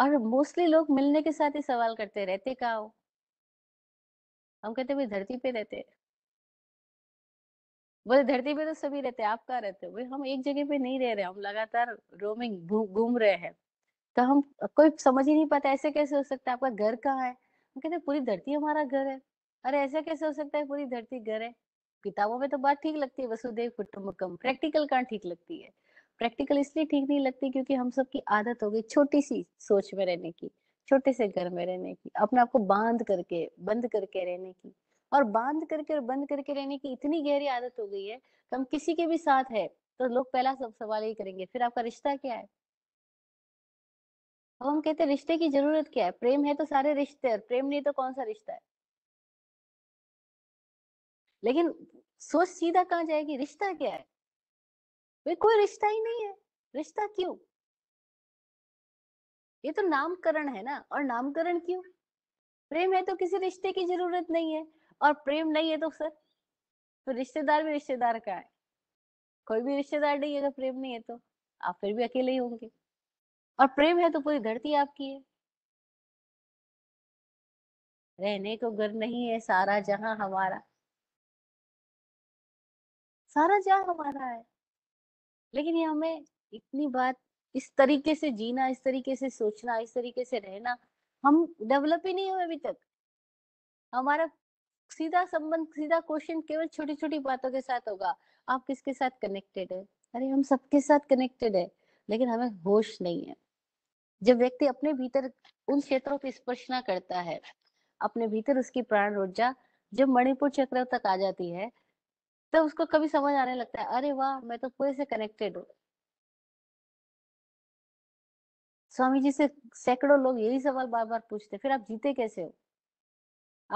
और मोस्टली लोग मिलने के साथ ही सवाल करते रहते कहा हो हम कहते भाई धरती पे रहते बोले धरती पे तो सभी रहते आप कहा रहते हो भाई हम एक जगह पे नहीं रह रहे हम लगातार रोमिंग घूम रहे हैं तो हम कोई समझ ही नहीं पाता ऐसे कैसे हो सकता है आपका घर कहाँ है हम कहते हैं पूरी धरती हमारा घर है अरे ऐसा कैसे हो सकता है पूरी धरती घर है किताबों में तो बात ठीक लगती है वसुदेव कुटुम्बकम प्रैक्टिकल कहाँ ठीक लगती है प्रैक्टिकल इसलिए ठीक नहीं लगती क्योंकि हम सबकी आदत हो गई छोटी सी सोच में रहने की छोटे से घर में रहने की अपने आप को बांध करके बंद करके रहने की और बांध करके और बंद करके रहने की इतनी गहरी आदत हो गई है कि हम किसी के भी साथ है तो लोग पहला सब सवाल यही करेंगे फिर आपका रिश्ता क्या है अब हम कहते हैं रिश्ते की जरूरत क्या है प्रेम है तो सारे रिश्ते और प्रेम नहीं तो कौन सा रिश्ता है लेकिन सोच सीधा कहा जाएगी रिश्ता क्या है वे कोई रिश्ता ही नहीं है रिश्ता क्यों ये तो नामकरण है ना और नामकरण क्यों प्रेम है तो किसी रिश्ते की जरूरत नहीं है और प्रेम नहीं है तो सर तो रिश्तेदार भी रिश्तेदार का है कोई भी रिश्तेदार नहीं है अगर प्रेम नहीं है तो आप फिर भी अकेले ही होंगे और प्रेम है तो पूरी धरती आपकी है रहने को घर नहीं है सारा जहां हमारा सारा जहां हमारा है लेकिन ये हमें इतनी बात इस तरीके से जीना इस तरीके से सोचना इस तरीके से रहना हम डेवलप ही नहीं हुए अभी तक हमारा सीधा संबंध सीधा क्वेश्चन केवल छोटी छोटी बातों के साथ होगा आप किसके साथ कनेक्टेड है अरे हम सबके साथ कनेक्टेड है लेकिन हमें होश नहीं है जब व्यक्ति अपने भीतर उन क्षेत्रों की स्पर्शना करता है अपने भीतर उसकी प्राण ऊर्जा जब मणिपुर चक्र तक आ जाती है तब तो उसको कभी समझ आने लगता है अरे वाह मैं तो पूरे से कनेक्टेड हूँ स्वामी जी से सैकड़ों लोग यही सवाल बार बार पूछते फिर आप जीते कैसे हो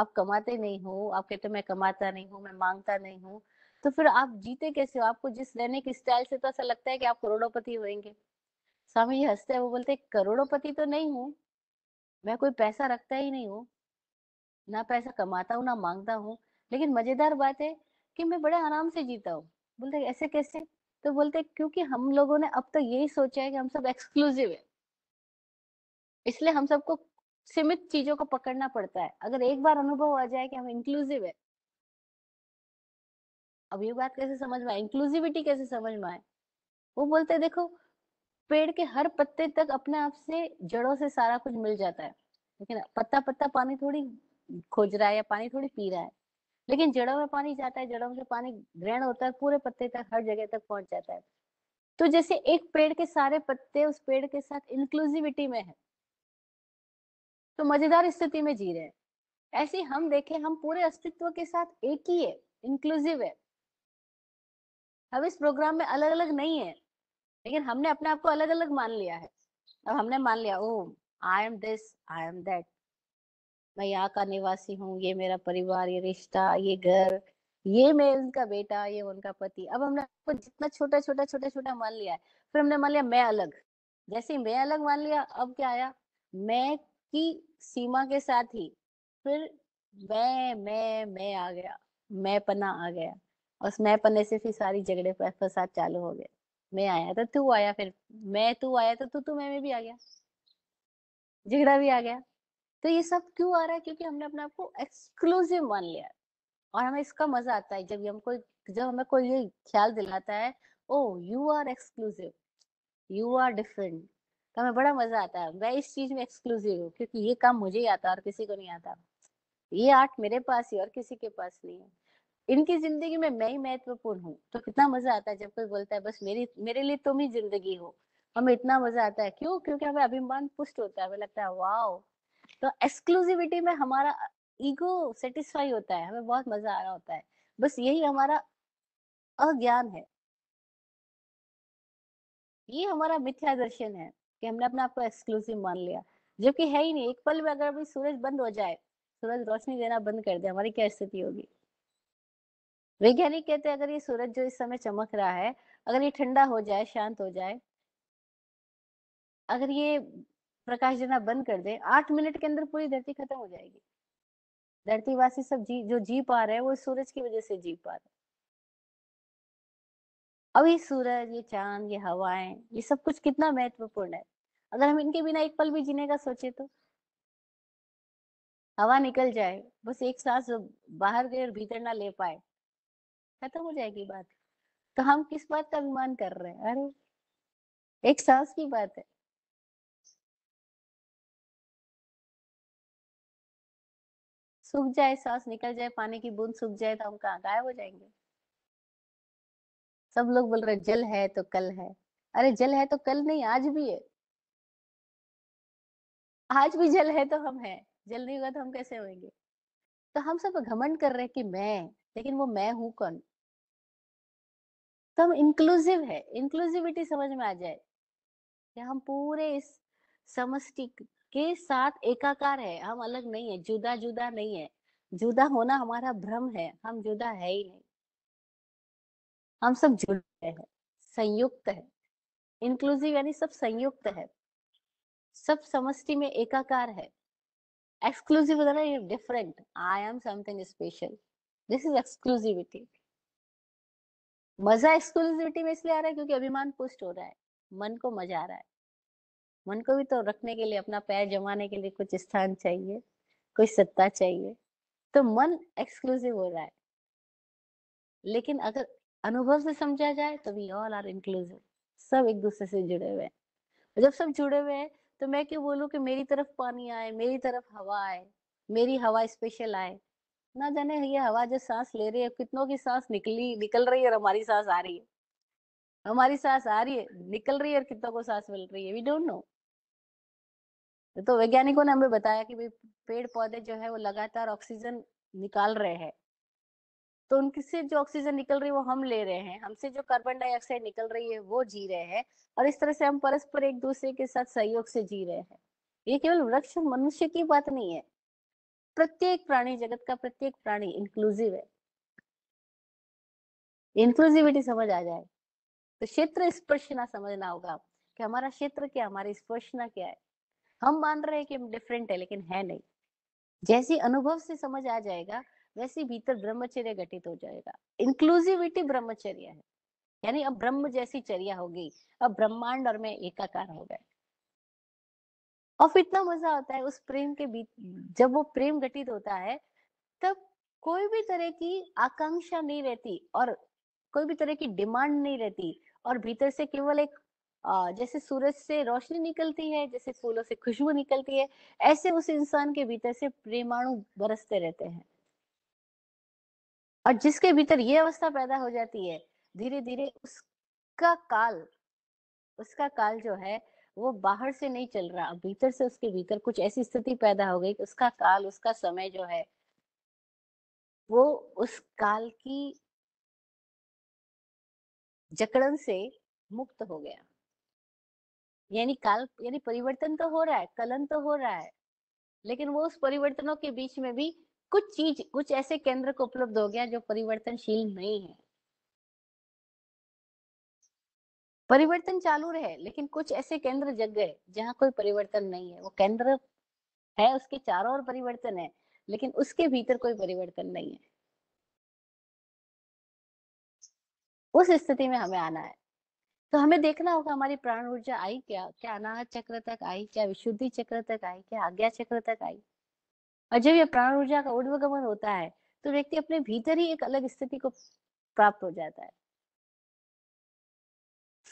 आप कमाते नहीं हो आप कहते तो मैं कमाता नहीं हूँ मैं मांगता नहीं हूँ तो फिर आप जीते कैसे हो आपको जिस रहने की स्टाइल से तो ऐसा लगता है कि आप करोड़ोपति होंगे स्वामी हंसते हैं वो बोलते करोड़ोपति तो नहीं हूँ मैं कोई पैसा रखता ही नहीं हूँ ना पैसा कमाता हूँ ना मांगता हूँ लेकिन मजेदार बात है कि मैं बड़े आराम से जीता हूँ बोलते ऐसे कैसे तो बोलते क्योंकि हम लोगों ने अब तो यही सोचा है कि हम सब एक्सक्लूसिव है इसलिए हम सबको सीमित चीजों को पकड़ना पड़ता है अगर एक बार अनुभव आ जाए कि हम इंक्लूसिव है अब ये बात कैसे समझ में आए इंक्लूसिविटी कैसे समझ में आए वो बोलते देखो पेड़ के हर पत्ते तक अपने आप से जड़ों से सारा कुछ मिल जाता है लेकिन पत्ता पत्ता पानी थोड़ी खोज रहा है या पानी थोड़ी पी रहा है लेकिन जड़ों में पानी जाता है जड़ों से पानी ग्रहण होता है पूरे पत्ते तक हर जगह तक पहुंच जाता है तो जैसे एक पेड़ के सारे पत्ते उस पेड़ के साथ इंक्लूसिविटी में है तो मजेदार स्थिति में जी रहे हैं ऐसे हम देखें हम पूरे अस्तित्व के साथ एक ही है इंक्लूसिव है हम इस प्रोग्राम में अलग अलग नहीं है लेकिन हमने अपने आप को अलग अलग मान लिया है अब हमने मान लिया oh I am this I am that मैं यहाँ का निवासी हूँ ये मेरा परिवार ये रिश्ता ये घर ये मैं उनका बेटा ये उनका पति अब हमने आपको जितना छोटा छोटा छोटा छोटा मान लिया है फिर हमने मान लिया मैं अलग जैसे मैं अलग मान लिया अब क्या आया मैं की सीमा के साथ ही फिर मैं मैं मैं आ गया मैं पना आ गया और मैं पने से फिर सारी झगड़े फसाद चालू हो गए मैं आया तो तू आया फिर मैं तू आया तो तू तू मैं में भी आ गया झगड़ा भी आ गया तो ये सब क्यों आ रहा है क्योंकि हमने अपने आप को एक्सक्लूसिव मान लिया और हमें इसका मजा आता है जब हमको जब हमें कोई ये ख्याल दिलाता है oh you are exclusive you are different तो हमें बड़ा मजा आता है मैं इस चीज में एक्सक्लूसिव हूँ क्योंकि ये काम मुझे ही आता है और किसी को नहीं आता ये आर्ट मेरे पास ही और किसी के पास नहीं है इनकी जिंदगी में मैं ही महत्वपूर्ण हूँ तो कितना मजा आता है जब कोई बोलता है बस मेरी मेरे लिए तुम ही जिंदगी हो हमें इतना मजा आता है क्यों क्योंकि हमें अभिमान पुष्ट होता है हमें लगता है वाओ तो एक्सक्लूसिविटी में हमारा ईगो सेटिस्फाई होता है हमें बहुत मजा आ रहा होता है बस यही हमारा अज्ञान है ये हमारा मिथ्या दर्शन है कि हमने अपने आप को एक्सक्लूसिव मान लिया जबकि है ही नहीं एक पल में अगर अभी सूरज बंद हो जाए सूरज रोशनी देना बंद कर दे हमारी क्या स्थिति होगी वैज्ञानिक कहते हैं अगर ये सूरज जो इस समय चमक रहा है अगर ये ठंडा हो जाए शांत हो जाए अगर ये प्रकाश देना बंद कर दे आठ मिनट के अंदर पूरी धरती खत्म हो जाएगी धरतीवासी सब जी जो जी पा रहे हैं वो सूरज की वजह से जी पा रहे अब ये सूरज ये चांद ये हवाएं ये सब कुछ कितना महत्वपूर्ण है अगर हम इनके बिना एक पल भी जीने का सोचे तो हवा निकल जाए बस एक सांस बाहर गए और भीतर ना ले पाए खत्म हो जाएगी बात तो हम किस बात का अभिमान कर रहे हैं अरे एक सांस की बात है सूख जाए सांस निकल जाए पानी की बूंद सूख जाए तो हम कहा गायब हो जाएंगे सब लोग बोल रहे जल है तो कल है अरे जल है तो कल नहीं आज भी है आज भी जल है तो हम है जल नहीं होगा तो हम कैसे होंगे तो हम सब घमंड कर रहे हैं कि मैं लेकिन वो मैं हूं कौन तो हम इंक्लूसिव है इंक्लूसिविटी समझ में आ जाए कि हम पूरे इस समष्टि के साथ एकाकार है हम अलग नहीं है जुदा जुदा नहीं है जुदा होना हमारा भ्रम है हम जुदा है ही नहीं हम सब जुड़े हैं संयुक्त है इंक्लूसिव यानी सब संयुक्त है सब समष्टि में एकाकार है exclusive different I am something special this is exclusivity मजा एक्सक्लूसिविटी में इसलिए आ रहा है क्योंकि अभिमान पुष्ट हो रहा है मन को मजा आ रहा है मन को भी तो रखने के लिए अपना पैर जमाने के लिए कुछ स्थान चाहिए कुछ सत्ता चाहिए तो मन एक्सक्लूसिव हो रहा है लेकिन अगर अनुभव से समझा जाए तो वी ऑल आर इंक्लूसिव सब एक दूसरे से जुड़े हुए हैं जब सब जुड़े हुए हैं तो मैं क्यों बोलूं कि मेरी तरफ पानी आए मेरी तरफ हवा आए मेरी हवा स्पेशल आए ना जाने ये हवा जो सांस ले रही है कितनों की सांस निकली निकल रही है और हमारी सांस आ रही है हमारी सांस आ रही है निकल रही है और कितनों को सांस मिल रही है वी डोंट नो तो वैज्ञानिकों ने हमें बताया कि भाई पेड़ पौधे जो है वो लगातार ऑक्सीजन निकाल रहे हैं तो उनकी से जो ऑक्सीजन निकल रही है वो हम ले रहे हैं हमसे जो कार्बन डाइऑक्साइड निकल रही है वो जी रहे हैं और इस तरह से हम परस्पर एक दूसरे के साथ सहयोग से जी रहे हैं ये केवल वृक्ष मनुष्य की बात नहीं है प्रत्येक प्राणी जगत का प्रत्येक प्राणी इंक्लूसिव है इंक्लूसिविटी समझ आ जाए तो क्षेत्र स्पर्शना समझना होगा कि हमारा क्षेत्र क्या हमारी स्पर्शना क्या है हम मान रहे हैं कि हम डिफरेंट है लेकिन है नहीं जैसी अनुभव से समझ आ जाएगा वैसे भीतर ब्रह्मचर्य घटित हो जाएगा इंक्लूसिविटी ब्रह्मचर्य है यानी अब ब्रह्म जैसी चर्या होगी अब ब्रह्मांड और मैं एकाकार हो गए और फिर इतना मजा आता है उस प्रेम के बीच हम्म। जब वो प्रेम घटित होता है तब कोई भी तरह की आकांक्षा नहीं रहती और कोई भी तरह की डिमांड नहीं रहती और भीतर से केवल एक जैसे सूरज से रोशनी निकलती है जैसे फूलों से खुशबू निकलती है ऐसे उस इंसान के भीतर से प्रेमाणु बरसते रहते हैं और जिसके भीतर ये अवस्था पैदा हो जाती है धीरे धीरे उसका काल उसका काल जो है वो बाहर से नहीं चल रहा भीतर से उसके भीतर कुछ ऐसी स्थिति पैदा हो गई कि उसका काल उसका समय जो है वो उस काल की जकड़न से मुक्त हो गया यानी काल यानी परिवर्तन तो हो रहा है कलन तो हो रहा है लेकिन वो उस परिवर्तनों के बीच में भी कुछ चीज कुछ ऐसे केंद्र को उपलब्ध हो गया जो परिवर्तनशील नहीं है परिवर्तन चालू रहे लेकिन कुछ ऐसे केंद्र जग गए जहाँ कोई परिवर्तन नहीं है वो केंद्र है उसके चारों ओर परिवर्तन है लेकिन उसके भीतर कोई परिवर्तन नहीं है उस स्थिति में हमें आना है तो हमें देखना होगा हमारी प्राण ऊर्जा आई क्या क्या अनाहत चक्र तक आई क्या विशुद्धि चक्र तक आई क्या आज्ञा चक्र तक आई और जब यह प्राण ऊर्जा का उर्वगमन होता है तो व्यक्ति अपने भीतर ही एक अलग स्थिति को प्राप्त हो जाता है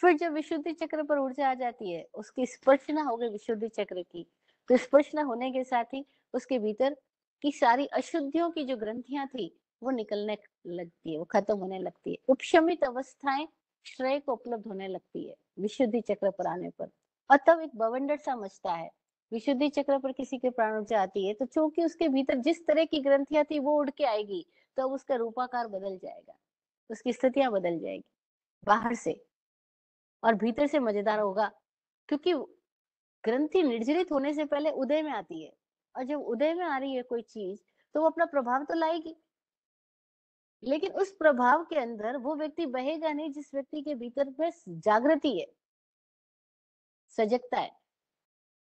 फिर जब विशुद्धि चक्र पर ऊर्जा आ जाती है उसकी स्पर्शना हो गई विशुद्धि चक्र की तो स्पर्शना होने के साथ ही उसके भीतर की सारी अशुद्धियों की जो ग्रंथियां थी वो निकलने लगती है वो खत्म होने लगती है उपशमित अवस्थाएं श्रेय को उपलब्ध होने लगती है विशुद्धि चक्र पर आने पर और तब एक बवंडर समझता है विशुद्धि चक्र पर किसी के प्राण ऊर्जा आती है तो चूंकि उसके भीतर जिस तरह की ग्रंथियां थी वो उड़ के आएगी तो उसका रूपाकार बदल जाएगा उसकी स्थितियां बदल जाएगी बाहर से और भीतर से मजेदार होगा क्योंकि ग्रंथि निर्जरित होने से पहले उदय में आती है और जब उदय में आ रही है कोई चीज तो वो अपना प्रभाव तो लाएगी लेकिन उस प्रभाव के अंदर वो व्यक्ति बहेगा नहीं जिस व्यक्ति के भीतर में जागृति है सजगता है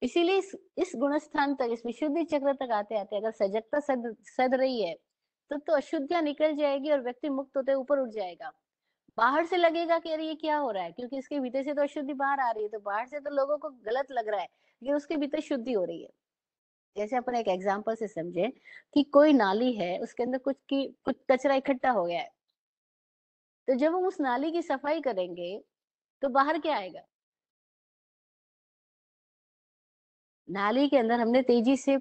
इसीलिए इस, इस गुणस्थान तक इस विशुद्धि चक्र तक आते आते अगर सजगता सद सद रही है तो तो अशुद्धियां निकल जाएगी और व्यक्ति मुक्त होते ऊपर उठ जाएगा बाहर से लगेगा कि अरे ये क्या हो रहा है क्योंकि इसके भीतर से तो अशुद्धि बाहर आ रही है तो बाहर से तो लोगों को गलत लग रहा है लेकिन उसके भीतर शुद्धि हो रही है जैसे अपन एक एग्जाम्पल से समझे कि कोई नाली है उसके अंदर कुछ की कुछ कचरा इकट्ठा हो गया है तो जब हम उस नाली की सफाई करेंगे तो बाहर क्या आएगा नाली के अंदर हमने तेजी से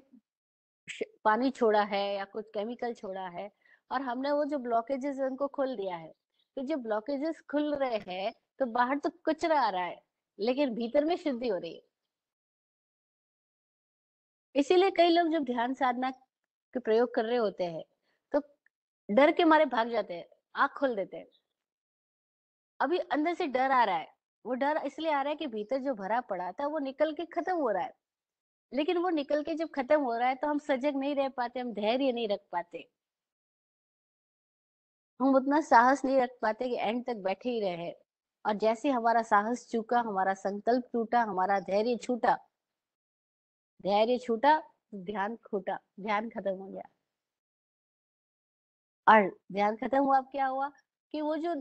पानी छोड़ा है या कुछ केमिकल छोड़ा है और हमने वो जो ब्लॉकेजेस उनको खोल दिया है कि तो जब ब्लॉकेजेस खुल रहे हैं तो बाहर तो कचरा आ रहा है लेकिन भीतर में शुद्धि हो रही है इसीलिए कई लोग जब ध्यान साधना के प्रयोग कर रहे होते हैं तो डर के मारे भाग जाते हैं आंख खोल देते हैं अभी अंदर से डर आ रहा है वो डर इसलिए आ रहा है कि भीतर जो भरा पड़ा था वो निकल के खत्म हो रहा है लेकिन वो निकल के जब खत्म हो रहा है तो हम सजग नहीं रह पाते हम धैर्य नहीं रख पाते हम उतना साहस नहीं रख पाते कि एंड तक बैठे ही रहे और जैसे हमारा साहस चूका हमारा संकल्प टूटा हमारा धैर्य छूटा धैर्य छूटा ध्यान छूटा ध्यान खत्म हो गया और ध्यान खत्म हुआ अब क्या हुआ कि वो जो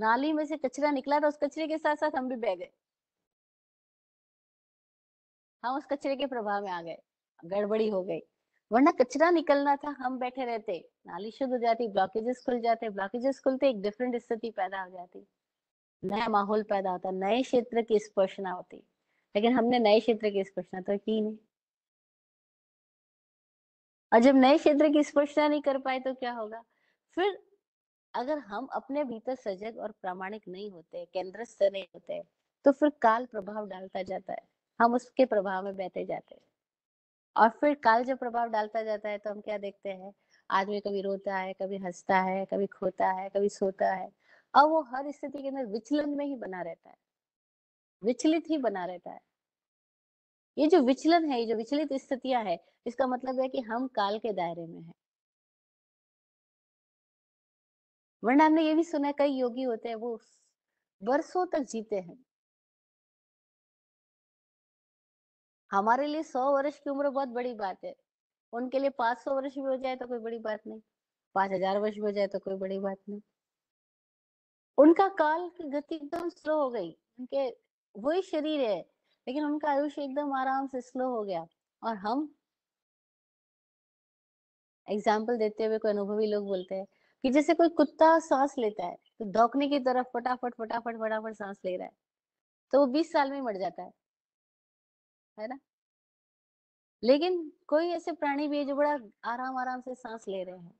नाली में से कचरा निकला था उस कचरे के साथ साथ हम भी बह गए हम उस कचरे के प्रभाव में आ गए गड़बड़ी हो गई वरना कचरा निकलना था हम बैठे रहते नाली शुद्ध हो जाती ब्लॉकेजेस खुल जाते ब्लॉकेजेस खुलते एक डिफरेंट स्थिति पैदा हो जाती नया माहौल पैदा होता नए क्षेत्र की स्पर्शना होती लेकिन हमने नए क्षेत्र की स्पर्शना तो की नहीं और जब नए क्षेत्र की स्पर्शना नहीं कर पाए तो क्या होगा फिर अगर हम अपने भीतर सजग और प्रामाणिक नहीं होते केंद्रस्थ नहीं होते तो फिर काल प्रभाव डालता जाता है हम उसके प्रभाव में बहते जाते हैं और फिर काल जब प्रभाव डालता जाता है तो हम क्या देखते हैं आदमी कभी रोता है कभी हंसता है कभी खोता है कभी सोता है और वो हर स्थिति के अंदर विचलन में ही बना रहता है विचलित ही बना रहता है ये जो विचलन है ये जो विचलित स्थितियां है इसका मतलब है कि हम काल के दायरे में है वरना हमने ये भी सुना है कई योगी होते हैं वो बरसों तक जीते हैं हमारे लिए सौ वर्ष की उम्र बहुत बड़ी बात है उनके लिए पांच सौ वर्ष भी हो जाए तो कोई बड़ी बात नहीं पांच हजार वर्ष भी हो जाए तो कोई बड़ी बात नहीं उनका काल की गति एकदम स्लो हो गई उनके वही शरीर है लेकिन उनका आयुष एकदम आराम से स्लो हो गया और हम एग्जाम्पल देते हुए कोई अनुभवी लोग बोलते हैं कि जैसे कोई कुत्ता सांस लेता है तो धोखने की तरफ फटाफट फटाफट फटाफट सांस ले रहा है तो वो बीस साल में मर जाता है है ना लेकिन कोई ऐसे प्राणी भी है जो बड़ा आराम आराम से सांस ले रहे हैं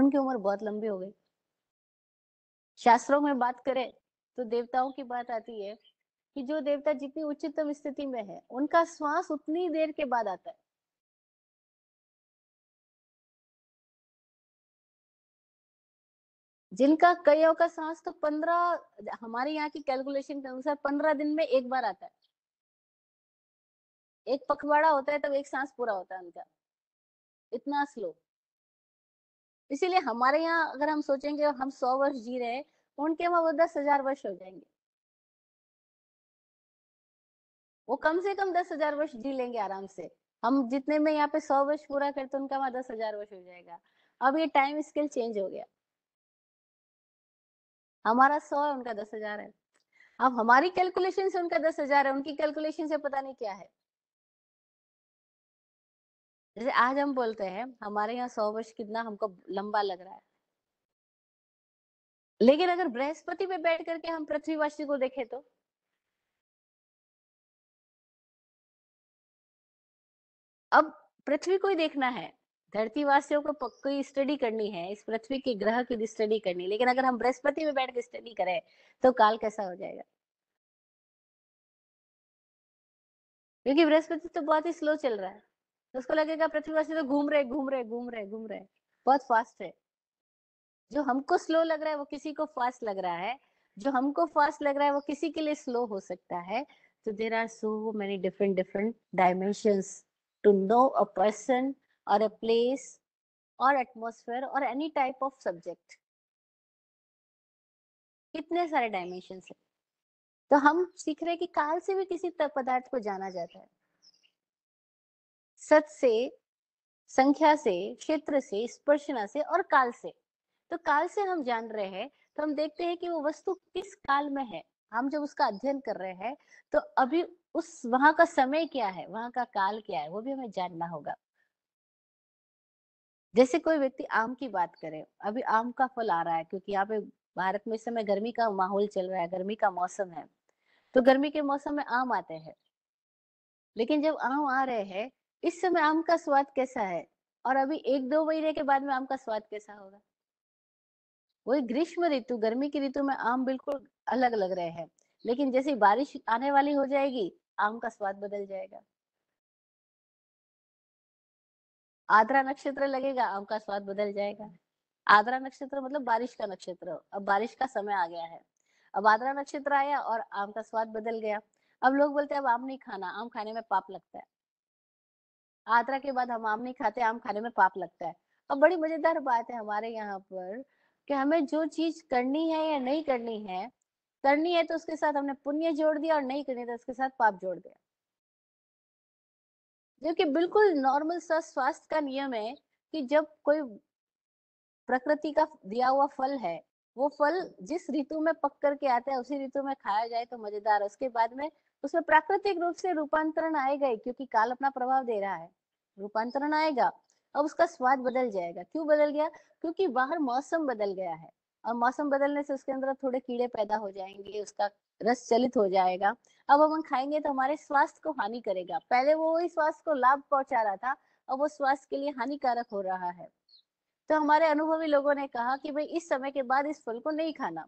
उनकी उम्र बहुत लंबी हो गई शास्त्रों में बात करें तो देवताओं की बात आती है कि जो देवता जितनी उच्चतम स्थिति में है उनका श्वास उतनी देर के बाद आता है जिनका कईयों का सांस तो पंद्रह हमारे यहाँ की कैलकुलेशन के अनुसार पंद्रह दिन में एक बार आता है एक पखवाड़ा होता है तब एक सांस पूरा होता है उनका इतना स्लो इसीलिए हमारे यहाँ अगर हम सोचेंगे हम सौ वर्ष जी रहे तो उनके वहां वो दस हजार वर्ष हो जाएंगे वो कम से कम दस हजार वर्ष जी लेंगे आराम से हम जितने में यहाँ पे सौ वर्ष पूरा करते तो उनका वहां दस हजार वर्ष हो जाएगा अब ये टाइम स्केल चेंज हो गया हमारा सौ है उनका दस हजार है अब हमारी कैलकुलेशन से उनका दस हजार है उनकी कैलकुलेशन से पता नहीं क्या है जैसे आज हम बोलते हैं हमारे यहाँ सौ वर्ष कितना हमको लंबा लग रहा है लेकिन अगर बृहस्पति पे बैठ करके हम पृथ्वीवासी को देखें तो अब पृथ्वी को ही देखना है धरती वासियों को पक्की स्टडी करनी है इस पृथ्वी के ग्रह की स्टडी करनी लेकिन अगर हम बृहस्पति में बैठ के स्टडी करें तो काल कैसा हो जाएगा क्योंकि बृहस्पति तो बहुत ही स्लो चल रहा है उसको लगेगा पृथ्वीवासी तो घूम रहे घूम रहे घूम रहे घूम रहे बहुत फास्ट है जो हमको स्लो लग रहा है वो किसी को फास्ट लग रहा है जो हमको फास्ट लग रहा है वो किसी के लिए स्लो हो सकता है तो there are so many different different dimension to know a person और अ प्लेस और एटमोसफेयर और एनी टाइप ऑफ सब्जेक्ट कितने सारे डायमेंशन है तो हम सीख रहे कि काल से भी किसी पदार्थ को जाना जाता है सत से संख्या से क्षेत्र से स्पर्शना से और काल से तो काल से हम जान रहे हैं तो हम देखते हैं कि वो वस्तु किस काल में है हम जब उसका अध्ययन कर रहे हैं तो अभी उस वहां का समय क्या है वहां का काल क्या है वो भी हमें जानना होगा जैसे कोई व्यक्ति आम की बात करे अभी आम का फल आ रहा है क्योंकि यहाँ पे भारत में इस समय गर्मी का माहौल चल रहा है गर्मी का मौसम है तो गर्मी के मौसम में आम आते हैं लेकिन जब आम आ रहे हैं इस समय आम का स्वाद कैसा है और अभी एक दो महीने के बाद में आम का स्वाद कैसा होगा वही ग्रीष्म ऋतु गर्मी की ऋतु में आम बिल्कुल अलग लग रहे हैं लेकिन जैसे बारिश आने वाली हो जाएगी आम का स्वाद बदल जाएगा आद्रा नक्षत्र लगेगा आम का स्वाद बदल जाएगा आद्रा नक्षत्र मतलब बारिश का नक्षत्र अब बारिश का समय आ गया है अब आद्रा नक्षत्र आया और आम का स्वाद बदल गया अब लोग बोलते हैं अब आम नहीं खाना आम खाने में पाप लगता है आतरा के बाद हम आम नहीं खाते आम खाने में पाप लगता है अब बड़ी मजेदार बात है हमारे यहाँ पर कि हमें जो चीज करनी है या नहीं करनी है करनी है तो उसके साथ हमने पुण्य जोड़ दिया और नहीं करनी तो उसके साथ पाप जोड़ दिया जो कि बिल्कुल नॉर्मल स्वास्थ्य का नियम है कि जब कोई प्रकृति का दिया हुआ फल है वो फल जिस ऋतु में पक करके आता है उसी ऋतु में खाया जाए तो मजेदार उसके बाद में उसमें प्राकृतिक रूप से रूपांतरण आएगा ही क्योंकि काल अपना प्रभाव दे रहा है रूपांतरण आएगा अब उसका स्वाद बदल जाएगा क्यों बदल गया क्योंकि बाहर मौसम बदल गया है और मौसम बदलने से उसके अंदर थोड़े कीड़े पैदा हो जाएंगे उसका रस चलित हो जाएगा अब हम खाएंगे तो हमारे स्वास्थ्य को हानि करेगा पहले वो वही स्वास्थ्य को लाभ पहुंचा रहा था अब वो स्वास्थ्य के लिए हानिकारक हो रहा है तो हमारे अनुभवी लोगों ने कहा कि भाई इस समय के बाद इस फल को नहीं खाना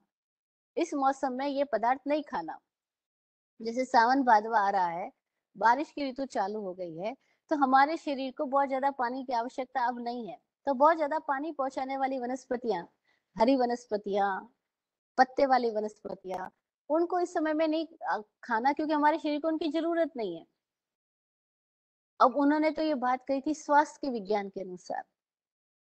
इस मौसम में ये पदार्थ नहीं खाना जैसे सावन भादवा आ रहा है बारिश की ऋतु चालू हो गई है तो हमारे शरीर को बहुत ज्यादा पानी की आवश्यकता अब नहीं है तो बहुत ज्यादा पानी पहुंचाने वाली वनस्पतियां हरी वनस्पतियां पत्ते वाली वनस्पतियां उनको इस समय में नहीं खाना क्योंकि हमारे शरीर को उनकी जरूरत नहीं है अब उन्होंने तो ये बात कही थी स्वास्थ्य के विज्ञान के अनुसार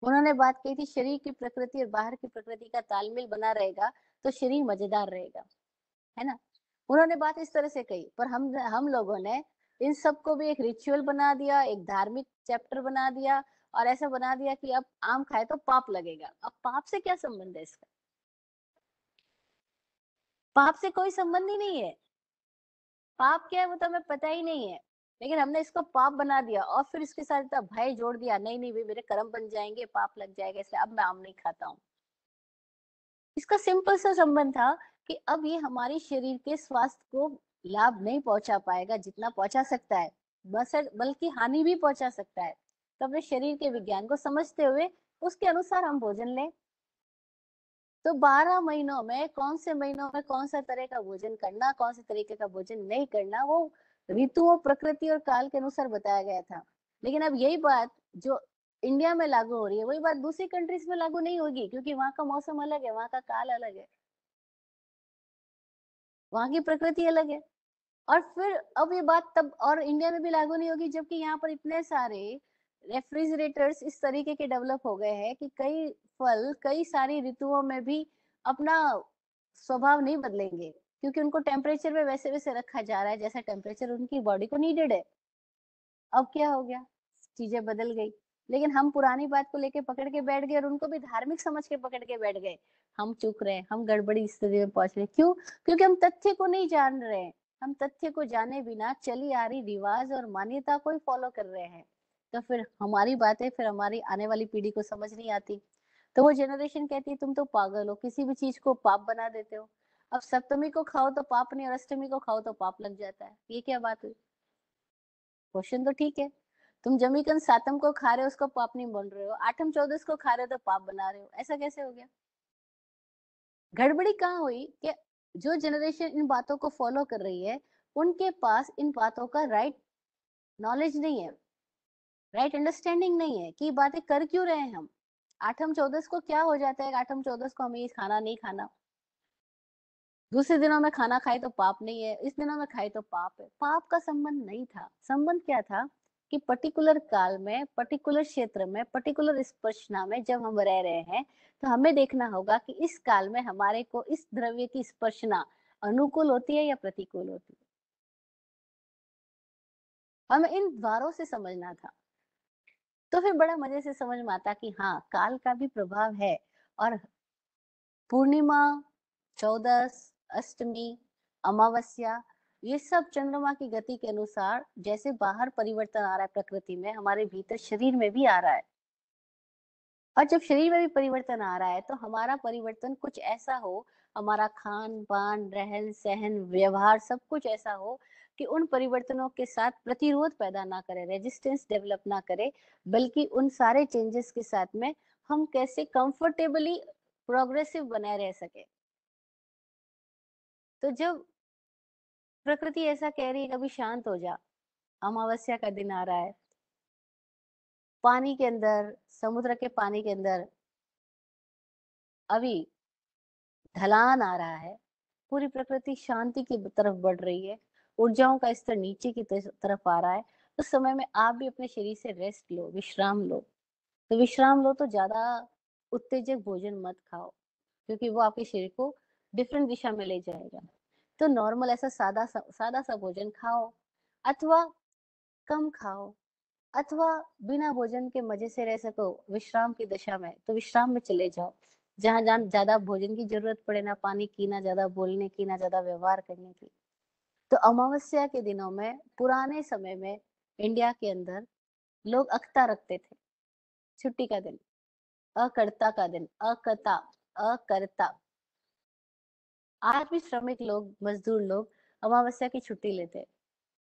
उन्होंने बात कही थी शरीर की प्रकृति और बाहर की प्रकृति का तालमेल बना रहेगा तो शरीर मजेदार रहेगा है ना उन्होंने बात इस तरह से कही पर हम हम लोगों ने इन सब को भी एक रिचुअल बना दिया एक धार्मिक चैप्टर बना दिया और ऐसा बना दिया कि अब आम खाए तो पाप लगेगा अब पाप से क्या संबंध है इसका पाप से कोई संबंध ही नहीं है पाप क्या है वो तो हमें पता ही नहीं है लेकिन हमने इसको पाप बना दिया और फिर इसके साथ इतना भय जोड़ दिया नहीं नहीं भाई मेरे कर्म बन जाएंगे पाप लग जाएगा इसलिए अब मैं आम नहीं खाता हूँ इसका सिंपल सा संबंध था कि अब ये हमारे शरीर के स्वास्थ्य को लाभ नहीं पहुंचा पाएगा जितना पहुंचा सकता है बस बल्कि हानि भी पहुंचा सकता है तो अपने शरीर के विज्ञान को समझते हुए उसके अनुसार हम भोजन लें तो 12 महीनों में कौन से महीनों में कौन सा तरह का भोजन करना कौन से तरीके का भोजन नहीं करना वो ऋतु और तो प्रकृति और काल के अनुसार बताया गया था लेकिन अब यही बात जो इंडिया में लागू हो रही है वही बात दूसरी कंट्रीज में लागू नहीं होगी क्योंकि वहां का मौसम अलग है वहां का काल अलग है वहां की प्रकृति अलग है और फिर अब ये बात तब और इंडिया में भी लागू नहीं होगी जबकि यहाँ पर इतने सारे रेफ्रिजरेटर्स इस तरीके के डेवलप हो गए हैं कि कई फल कई सारी ऋतुओं में भी अपना स्वभाव नहीं बदलेंगे क्योंकि उनको टेम्परेचर में वैसे वैसे रखा जा रहा है जैसा टेम्परेचर उनकी बॉडी को नीडेड है अब क्या हो गया चीजें बदल गई लेकिन हम पुरानी बात को लेके पकड़ के बैठ गए और उनको भी धार्मिक समझ के पकड़ के बैठ गए हम चूक रहे हैं हम गड़बड़ी स्थिति में पहुंच रहे हैं क्यों क्योंकि हम तथ्य को नहीं जान रहे हैं हम तथ्य को जाने बिना चली आ रही रिवाज और मान्यता को ही फॉलो कर रहे हैं तो फिर हमारी बातें फिर हमारी आने वाली पीढ़ी को समझ नहीं आती तो वो जनरेशन कहती है तुम तो पागल हो किसी भी चीज को पाप बना देते हो अब सप्तमी को खाओ तो पाप नहीं और अष्टमी को खाओ तो पाप लग जाता है ये क्या बात हुई क्वेश्चन तो ठीक है तुम जमीकन सातम को खा रहे हो उसको पाप नहीं बोल रहे हो आठम चौदस को खा रहे हो तो पाप बना रहे हो ऐसा कैसे हो गया गड़बड़ी कहाँ हुई कि जो जनरेशन इन बातों को फॉलो कर रही है उनके पास इन बातों का राइट right नॉलेज नहीं है राइट right अंडरस्टैंडिंग नहीं है कि बातें कर क्यों रहे हैं हम आठम चौदस को क्या हो जाता है आठम चौदस को हमें खाना नहीं खाना दूसरे दिनों में खाना खाए तो पाप नहीं है इस दिनों में खाए तो पाप है पाप का संबंध नहीं था संबंध क्या था कि पर्टिकुलर काल में पर्टिकुलर क्षेत्र में पर्टिकुलर स्पर्शना में जब हम रह रहे हैं तो हमें देखना होगा कि इस काल में हमारे को इस द्रव्य की स्पर्शना अनुकूल होती है या प्रतिकूल होती है हमें इन द्वारों से समझना था तो फिर बड़ा मजे से समझ में आता कि हाँ काल का भी प्रभाव है और पूर्णिमा चौदस अष्टमी अमावस्या ये सब चंद्रमा की गति के अनुसार जैसे बाहर परिवर्तन आ रहा है प्रकृति में हमारे भीतर शरीर में भी आ रहा है और जब शरीर में भी परिवर्तन आ रहा है तो हमारा परिवर्तन कुछ ऐसा हो हमारा खान पान रहन सहन व्यवहार सब कुछ ऐसा हो कि उन परिवर्तनों के साथ प्रतिरोध पैदा ना करे रेजिस्टेंस डेवलप ना करे बल्कि उन सारे चेंजेस के साथ में हम कैसे कंफर्टेबली प्रोग्रेसिव बनाए रह सके तो जब प्रकृति ऐसा कह रही है कभी शांत हो जा अमावस्या का दिन आ रहा है पानी के अंदर समुद्र के पानी के अंदर अभी ढलान आ रहा है पूरी प्रकृति शांति की तरफ बढ़ रही है ऊर्जाओं का स्तर नीचे की तरफ आ रहा है उस तो समय में आप भी अपने शरीर से रेस्ट लो विश्राम लो तो विश्राम लो तो ज्यादा उत्तेजक भोजन मत खाओ क्योंकि वो आपके शरीर को डिफरेंट दिशा में ले जाएगा तो नॉर्मल ऐसा सादा सा सादा सा भोजन खाओ अथवा कम खाओ अथवा बिना भोजन के मजे से रह सको विश्राम की दशा में तो विश्राम में चले जाओ जहां जहां ज्यादा भोजन की जरूरत पड़े ना पानी की ना ज्यादा बोलने की ना ज्यादा व्यवहार करने की तो अमावस्या के दिनों में पुराने समय में इंडिया के अंदर लोग अक्ता रखते थे छुट्टी का दिन अकर्ता का दिन अकता अकर्ता आज भी श्रमिक लोग मजदूर लोग अमावस्या की छुट्टी लेते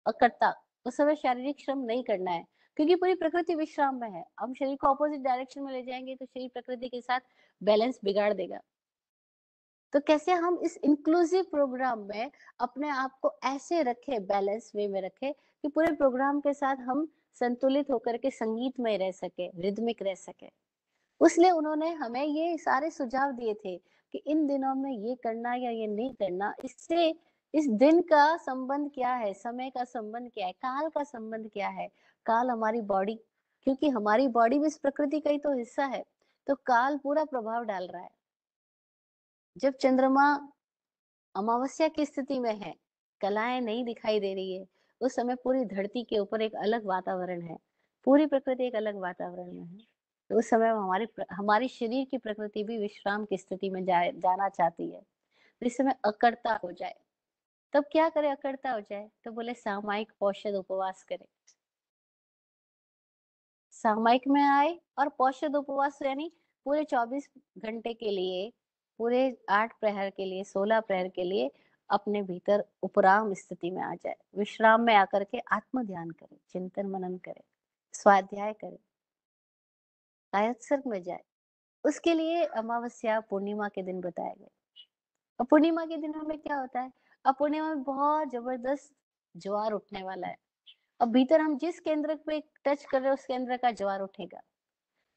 और करता उस समय शारीरिक श्रम नहीं करना है क्योंकि पूरी प्रकृति विश्राम में है हम शरीर को अपोजिट डायरेक्शन में ले जाएंगे तो शरीर प्रकृति के साथ बैलेंस बिगाड़ देगा तो कैसे हम इस इंक्लूसिव प्रोग्राम में अपने आप को ऐसे रखे बैलेंस वे में रखे कि पूरे प्रोग्राम के साथ हम संतुलित होकर के संगीत में रह सके रिदमिक रह सके उसलिए उन्होंने हमें ये सारे सुझाव दिए थे कि इन दिनों में ये करना या ये नहीं करना इससे इस दिन का संबंध क्या है समय का संबंध क्या है काल का संबंध क्या है काल हमारी बॉडी क्योंकि हमारी बॉडी भी इस प्रकृति का ही तो हिस्सा है तो काल पूरा प्रभाव डाल रहा है जब चंद्रमा अमावस्या की स्थिति में है कलाएं नहीं दिखाई दे रही है उस समय पूरी धरती के ऊपर एक अलग वातावरण है पूरी प्रकृति एक अलग वातावरण में है तो उस समय हमारे हमारे शरीर की प्रकृति भी विश्राम की स्थिति में जाए जाना चाहती है तो इस समय अकड़ता हो जाए तब क्या करे अकड़ता हो जाए तो बोले सामायिक औषध उपवास करे सामायिक में आए और पौषद उपवास यानी पूरे चौबीस घंटे के लिए पूरे आठ प्रहर के लिए सोलह प्रहर के लिए अपने भीतर उपराम स्थिति में आ जाए विश्राम में आकर के आत्म ध्यान करे चिंतन मनन करे स्वाध्याय करे कायद सर्ग में जाए उसके लिए अमावस्या पूर्णिमा के दिन बताया गया और पूर्णिमा के दिनों में क्या होता है अब पूर्णिमा में बहुत जबरदस्त ज्वार उठने वाला है अब भीतर हम जिस केंद्र पे टच कर रहे हैं उस केंद्र का ज्वार उठेगा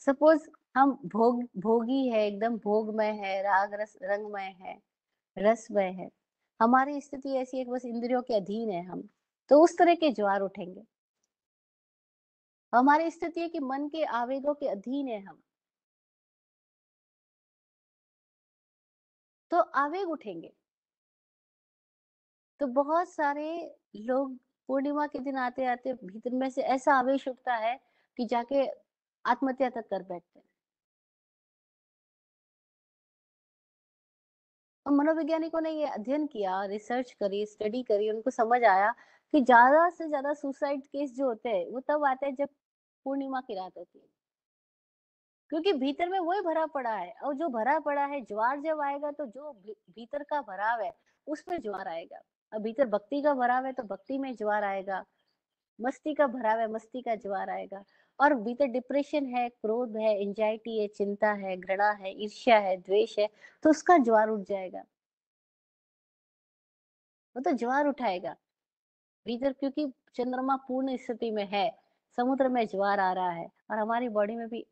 सपोज हम भोग भोगी है एकदम भोगमय है राग रस रंगमय है रसमय है हमारी स्थिति ऐसी है बस इंद्रियों के अधीन है हम तो उस तरह के ज्वार उठेंगे हमारी स्थिति है कि मन के आवेगों के अधीन है हम तो आवेग उठेंगे तो बहुत सारे लोग पूर्णिमा के दिन आते आते भीतर में से ऐसा आवेश उठता है कि जाके आत्महत्या तक कर बैठते हैं मनोवैज्ञानिकों ने ये अध्ययन किया रिसर्च करी स्टडी करी उनको समझ आया कि ज्यादा से ज्यादा सुसाइड केस जो होते हैं वो तब आते हैं जब पूर्णिमा की रात होती है क्योंकि भीतर में वही भरा पड़ा है और जो भरा पड़ा है ज्वार जब आएगा तो जो भीतर का भराव है उसमें ज्वार आएगा और भीतर भक्ति का भराव है तो भक्ति में ज्वार आएगा मस्ती का भराव है मस्ती का ज्वार आएगा और भीतर डिप्रेशन है क्रोध है एंजाइटी है चिंता है घृणा है ईर्ष्या है द्वेष है तो उसका ज्वार उठ जाएगा वो तो ज्वार उठाएगा भीतर क्योंकि चंद्रमा पूर्ण स्थिति में है समुद्र में ज्वार आ रहा है और हमारी बॉडी में भी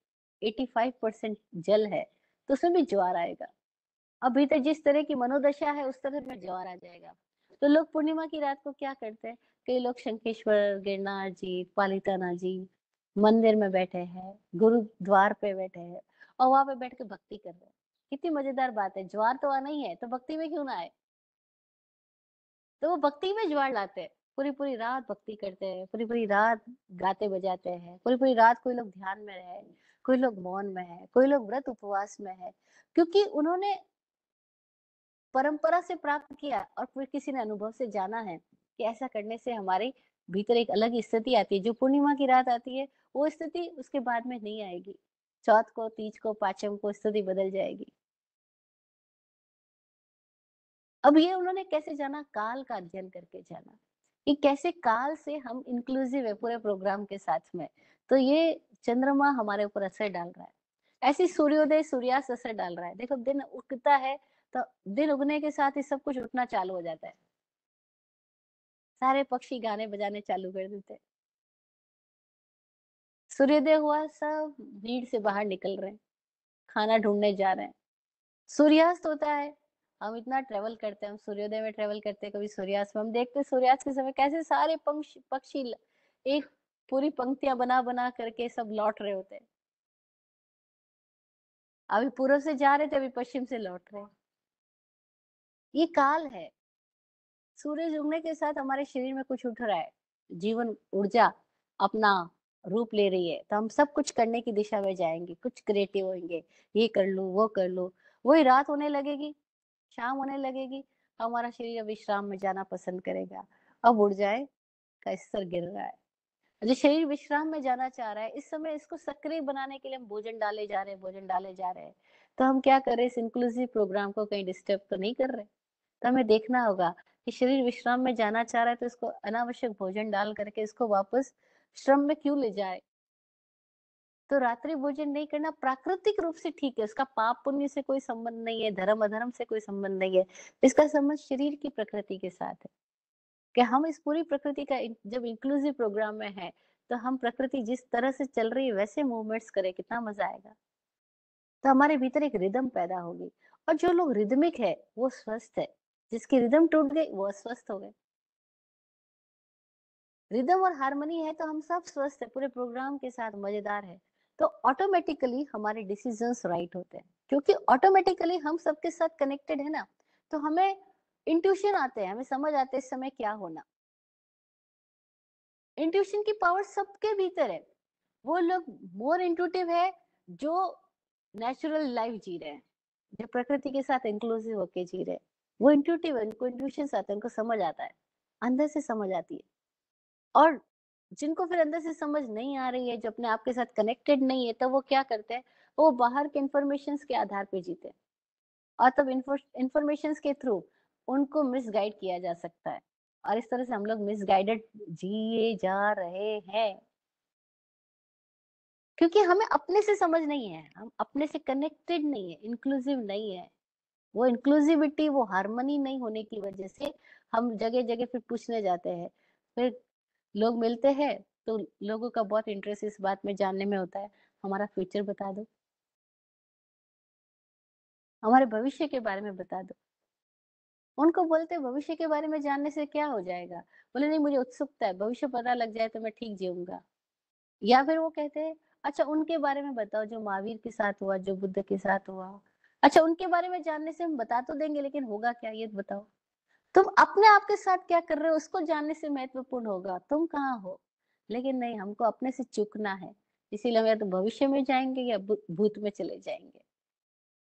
85 परसेंट जल है तो उसमें भी ज्वार आएगा अब भीतर जिस तरह की मनोदशा है उस तरह में ज्वार आ जाएगा तो लोग पूर्णिमा की रात को क्या करते हैं कई लोग शंकेश्वर गिरनार जी पालिताना जी मंदिर में बैठे हैं गुरुद्वार पे बैठे हैं और वहां पे बैठ के भक्ति कर रहे हैं कितनी मजेदार बात है ज्वार तो आना ही है तो भक्ति में क्यों ना आए तो वो भक्ति में ज्वार लाते हैं पूरी पूरी रात भक्ति करते हैं पूरी पूरी रात गाते बजाते हैं पूरी पूरी रात कोई लोग ध्यान में रहे कोई लोग मौन में है कोई लोग व्रत उपवास में है क्योंकि उन्होंने परंपरा से प्राप्त किया और फिर किसी ने अनुभव से जाना है कि ऐसा करने से हमारे भीतर एक अलग स्थिति आती है जो पूर्णिमा की रात आती है वो स्थिति उसके बाद में नहीं आएगी चौथ को तीज को पाचम को स्थिति बदल जाएगी अब ये उन्होंने कैसे जाना काल का अध्ययन करके जाना कि कैसे काल से हम इंक्लूसिव है पूरे प्रोग्राम के साथ में तो ये चंद्रमा हमारे ऊपर असर डाल रहा है ऐसी सूर्योदय सूर्यास्त असर डाल रहा है देखो दिन उगता है तो दिन उगने के साथ ही सब कुछ उठना चालू हो जाता है सारे पक्षी गाने बजाने चालू कर देते सूर्योदय हुआ सब भीड़ से बाहर निकल रहे हैं खाना ढूंढने जा रहे हैं सूर्यास्त होता है हम इतना ट्रेवल करते हैं हम सूर्योदय में ट्रेवल करते हैं कभी सूर्यास्त में हम देखते हैं सूर्यास्त के समय कैसे सारे पक्षी एक पूरी पंक्तियां बना बना करके सब लौट रहे होते हैं अभी पूर्व से जा रहे थे अभी पश्चिम से लौट रहे ये काल है सूर्य उगने के साथ हमारे शरीर में कुछ उठ रहा है जीवन ऊर्जा अपना रूप ले रही है तो हम सब कुछ करने की दिशा में जाएंगे कुछ क्रिएटिव होंगे ये कर लू वो कर लू वही रात होने लगेगी शाम होने लगेगी तो हमारा शरीर विश्राम में जाना पसंद करेगा अब उड़ जाए का स्तर गिर रहा है जो शरीर विश्राम में जाना चाह रहा है इस समय इसको सक्रिय बनाने के लिए हम भोजन डाले जा रहे हैं भोजन डाले जा रहे हैं तो हम क्या कर रहे हैं इस इंक्लूसिव प्रोग्राम को कहीं डिस्टर्ब तो नहीं कर रहे तो हमें देखना होगा कि शरीर विश्राम में जाना चाह रहा है तो इसको अनावश्यक भोजन डाल करके इसको वापस श्रम में क्यों ले जाए तो रात्रि भोजन नहीं करना प्राकृतिक रूप से ठीक है उसका पाप पुण्य से कोई संबंध नहीं है धर्म अधर्म से कोई संबंध नहीं है इसका संबंध शरीर की प्रकृति के साथ है कि हम इस पूरी प्रकृति का जब इंक्लूसिव प्रोग्राम में है तो हम प्रकृति जिस तरह से चल रही है वैसे मूवमेंट्स करें कितना मजा आएगा तो हमारे भीतर एक रिदम पैदा होगी और जो लोग रिदमिक है वो स्वस्थ है जिसकी रिदम टूट गई वो अस्वस्थ हो गए रिदम और हारमोनी है तो हम सब स्वस्थ है पूरे प्रोग्राम के साथ मजेदार है तो ऑटोमेटिकली हमारे डिसीजन राइट होते हैं क्योंकि ऑटोमेटिकली हम सबके साथ कनेक्टेड है ना तो हमें इंट्यूशन आते हैं हमें समझ आते हैं समय क्या होना इंट्यूशन की पावर सबके भीतर है वो लोग मोर इंटूटिव है जो नेचुरल लाइफ जी रहे हैं जो प्रकृति के साथ इंक्लूसिव होके जी रहे हैं वो इंट्यूटिव है उनको इंट्यूशन आता है उनको समझ आता है अंदर से समझ आती है और जिनको फिर अंदर से समझ नहीं आ रही है जो अपने आप के साथ कनेक्टेड नहीं है तो वो क्या करते हैं वो बाहर के इंफॉर्मेशन के आधार पर जीते और तब इंफॉर्मेशन के थ्रू उनको मिसगाइड किया जा सकता है और इस तरह से हम लोग मिसगाइडेड जिए जा रहे हैं क्योंकि हमें अपने से समझ नहीं है हम अपने से कनेक्टेड नहीं है इंक्लूसिव नहीं है वो इंक्लूसिविटी वो हारमोनी नहीं होने की वजह से हम जगह जगह फिर पूछने जाते हैं फिर लोग मिलते हैं तो लोगों का बहुत इंटरेस्ट इस बात में जानने में होता है हमारा फ्यूचर बता दो हमारे भविष्य के बारे में बता दो उनको बोलते भविष्य के बारे में जानने से क्या हो जाएगा बोले नहीं मुझे उत्सुकता है भविष्य पता लग जाए तो मैं ठीक जीऊंगा या फिर वो कहते हैं अच्छा उनके बारे में बताओ जो महावीर के साथ हुआ जो बुद्ध के साथ हुआ अच्छा उनके बारे में जानने से हम बता तो देंगे लेकिन होगा क्या ये बताओ तुम अपने आप के साथ क्या कर रहे हो उसको जानने से महत्वपूर्ण होगा तुम कहाँ हो लेकिन नहीं हमको अपने से चुकना है इसीलिए हम या तो भविष्य में जाएंगे या भूत में चले जाएंगे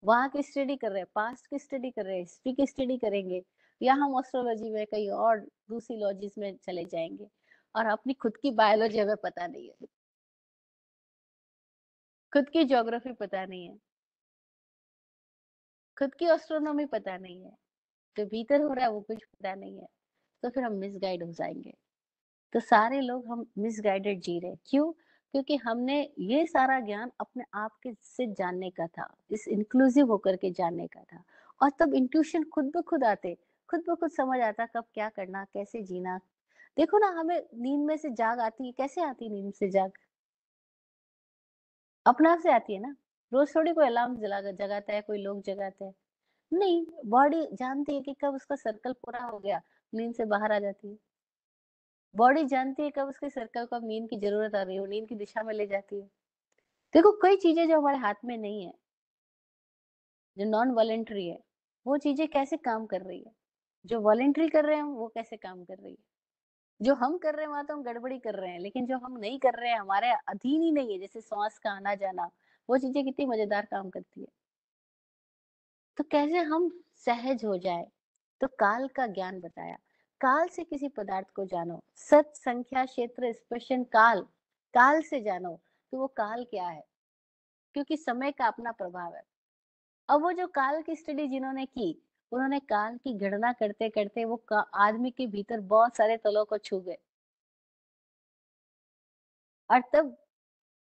वहां की स्टडी कर रहे हैं पास्ट की स्टडी कर रहे हैं हिस्ट्री की स्टडी करेंगे या हम एस्ट्रोलॉजी में कई और दूसरी लॉजीज में चले जाएंगे और अपनी खुद की बायोलॉजी हमें पता नहीं है खुद की ज्योग्राफी पता नहीं है खुद की एस्ट्रोनॉमी पता नहीं है जो भीतर हो रहा है वो कुछ पता नहीं है तो फिर हम मिसगाइड हो जाएंगे तो सारे लोग हम मिसगाइडेड जी रहे क्यों क्योंकि हमने ये सारा ज्ञान अपने आप के से जानने का था इस इंक्लूसिव होकर के जानने का था और तब इंट्यूशन खुद ब खुद आते खुद ब खुद समझ आता कब क्या करना कैसे जीना देखो ना हमें नींद में से जाग आती है कैसे आती है नींद से जाग अपना से आती है ना रोज थोड़ी कोई अलार्म जगाता है कोई लोग जगाते हैं नहीं बॉडी जानती है कि कब उसका सर्कल पूरा हो गया नींद से बाहर आ जाती है बॉडी जानती है कब उसके सर्कल को नींद की जरूरत आ रही हो नींद की दिशा में ले जाती है देखो कई चीजें जो हमारे हाथ में नहीं है जो नॉन वॉलेंट्री है वो चीजें कैसे काम कर रही है जो वॉलेंट्री कर रहे हैं वो कैसे काम कर रही है जो हम कर रहे हैं वहां तो हम गड़बड़ी कर रहे हैं लेकिन जो हम नहीं कर रहे हैं हमारे अधीन ही नहीं है जैसे सांस का आना जाना वो चीजें कितनी मजेदार काम करती है तो कैसे हम सहज हो जाए तो काल का ज्ञान बताया काल से किसी पदार्थ को जानो सत संख्या क्षेत्र स्पर्शन काल काल से जानो कि वो काल क्या है क्योंकि समय का अपना प्रभाव है अब वो जो काल की स्टडी जिन्होंने की उन्होंने काल की गणना करते करते वो आदमी के भीतर बहुत सारे तलों को छू गए और तब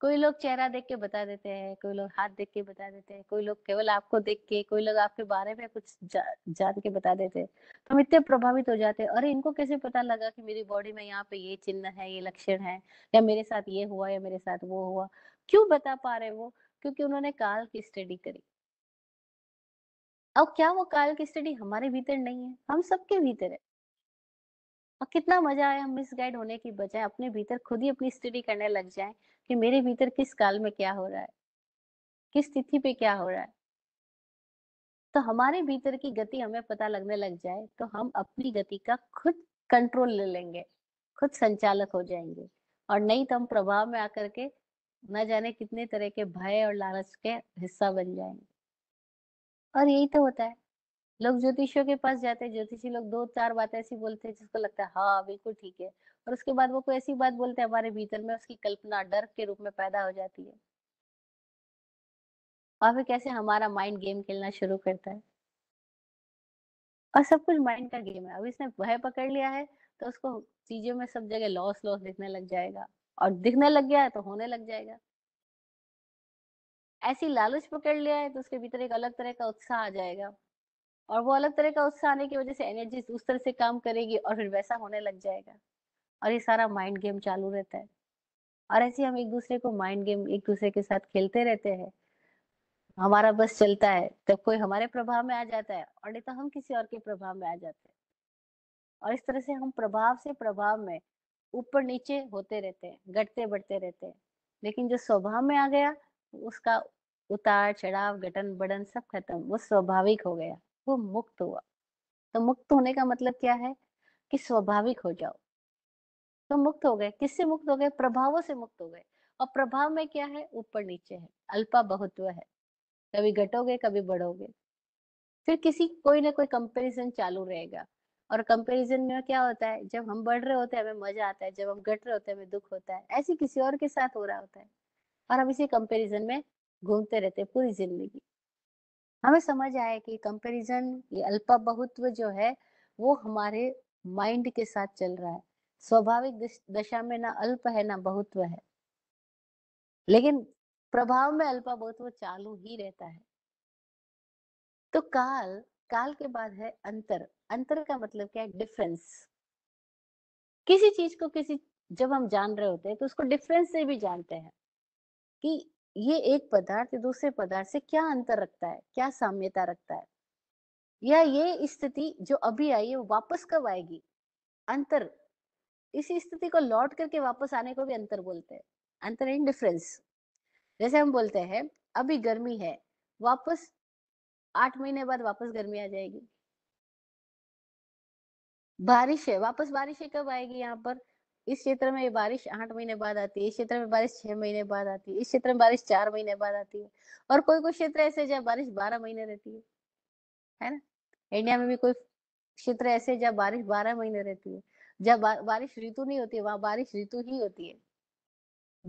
कोई लोग चेहरा देख के बता देते हैं कोई लोग हाथ देख के बता देते हैं कोई लोग केवल आपको देख के कोई लोग आपके बारे में कुछ जा, जान के बता देते हैं तो हम इतने प्रभावित हो जाते हैं अरे इनको कैसे पता लगा कि मेरी बॉडी में यहाँ पे ये चिन्ह है ये लक्षण है या मेरे साथ ये हुआ या मेरे साथ वो हुआ क्यों बता पा रहे वो क्योंकि उन्होंने काल की स्टडी करी अब क्या वो काल की स्टडी हमारे भीतर नहीं है हम सबके भीतर है और कितना मजा आया हम मिसगाइड होने की बजाय अपने भीतर खुद ही अपनी स्टडी करने लग जाए कि मेरे भीतर किस काल में क्या हो रहा है किस तिथि पे क्या हो रहा है तो हमारे भीतर की गति हमें पता लगने लग जाए तो हम अपनी गति का खुद कंट्रोल ले लेंगे खुद संचालक हो जाएंगे और नहीं तो हम प्रभाव में आकर के न जाने कितने तरह के भय और लालच के हिस्सा बन जाएंगे और यही तो होता है लोग ज्योतिषियों के पास जाते हैं ज्योतिषी लोग दो चार बातें ऐसी बोलते हैं जिसको लगता है हाँ बिल्कुल ठीक है और उसके बाद वो कोई ऐसी बात बोलते हैं हमारे भीतर में उसकी कल्पना डर के रूप में पैदा हो जाती है और फिर कैसे हमारा माइंड गेम खेलना शुरू करता है और सब कुछ माइंड का गेम है अब इसने भय पकड़ लिया है तो उसको चीजों में सब जगह लॉस लॉस दिखने लग जाएगा और दिखने लग गया है तो होने लग जाएगा ऐसी लालच पकड़ लिया है तो उसके भीतर एक अलग तरह का उत्साह आ जाएगा और वो अलग तरह का उत्साह आने की वजह से एनर्जी उस तरह से काम करेगी और फिर वैसा होने लग जाएगा और ये सारा माइंड गेम चालू रहता है और ऐसे हम एक दूसरे को माइंड गेम एक दूसरे के साथ खेलते रहते हैं हमारा बस चलता है तब कोई हमारे प्रभाव में आ जाता है और नहीं तो हम किसी और के प्रभाव में आ जाते हैं और इस तरह से हम प्रभाव से प्रभाव में ऊपर नीचे होते रहते हैं घटते बढ़ते रहते हैं लेकिन जो स्वभाव में आ गया उसका उतार चढ़ाव गठन बढ़न सब खत्म वो स्वाभाविक हो गया वो मुक्त हुआ तो मुक्त होने का मतलब क्या है कि स्वाभाविक हो जाओ तो मुक्त हो गए किससे मुक्त हो गए प्रभावों से मुक्त हो गए और प्रभाव में क्या है ऊपर नीचे है अल्पा बहुत्व है कभी घटोगे कभी बढ़ोगे फिर किसी कोई ना कोई कंपैरिजन चालू रहेगा और कंपैरिजन में क्या होता है जब हम बढ़ रहे होते हैं हमें मजा आता है जब हम घट रहे होते हैं हमें दुख होता है ऐसे किसी और के साथ हो रहा होता है और हम इसी कंपैरिजन में घूमते रहते हैं पूरी जिंदगी हमें समझ आया कि कंपैरिजन ये अल्पा बहुत्व जो है वो हमारे माइंड के साथ चल रहा है स्वाभाविक दशा में ना अल्प है ना बहुत्व है लेकिन प्रभाव में अल्पा बहुत्व चालू ही रहता है तो काल काल के बाद है अंतर अंतर का मतलब क्या है डिफरेंस किसी चीज को किसी जब हम जान रहे होते हैं तो उसको डिफरेंस से भी जानते हैं कि ये एक पदार्थ दूसरे पदार्थ से क्या अंतर रखता है क्या साम्यता रखता है या ये स्थिति जो अभी आई है वापस कब आएगी अंतर इसी स्थिति को लौट करके वापस आने को भी अंतर बोलते हैं अंतर इन डिफरेंस जैसे हम बोलते हैं अभी गर्मी है वापस आठ महीने बाद वापस गर्मी आ जाएगी बारिश है वापस बारिश है कब आएगी यहाँ पर इस क्षेत्र में बारिश आठ महीने बाद आती है इस क्षेत्र में बारिश छह महीने बाद आती है इस क्षेत्र में बारिश चार महीने बाद आती है और कोई कोई क्षेत्र ऐसे जहाँ बारिश बारह महीने रहती है है ना इंडिया में भी कोई क्षेत्र ऐसे जहाँ बारिश बारह महीने रहती है जब बारिश ऋतु नहीं होती वहां बारिश ऋतु ही होती है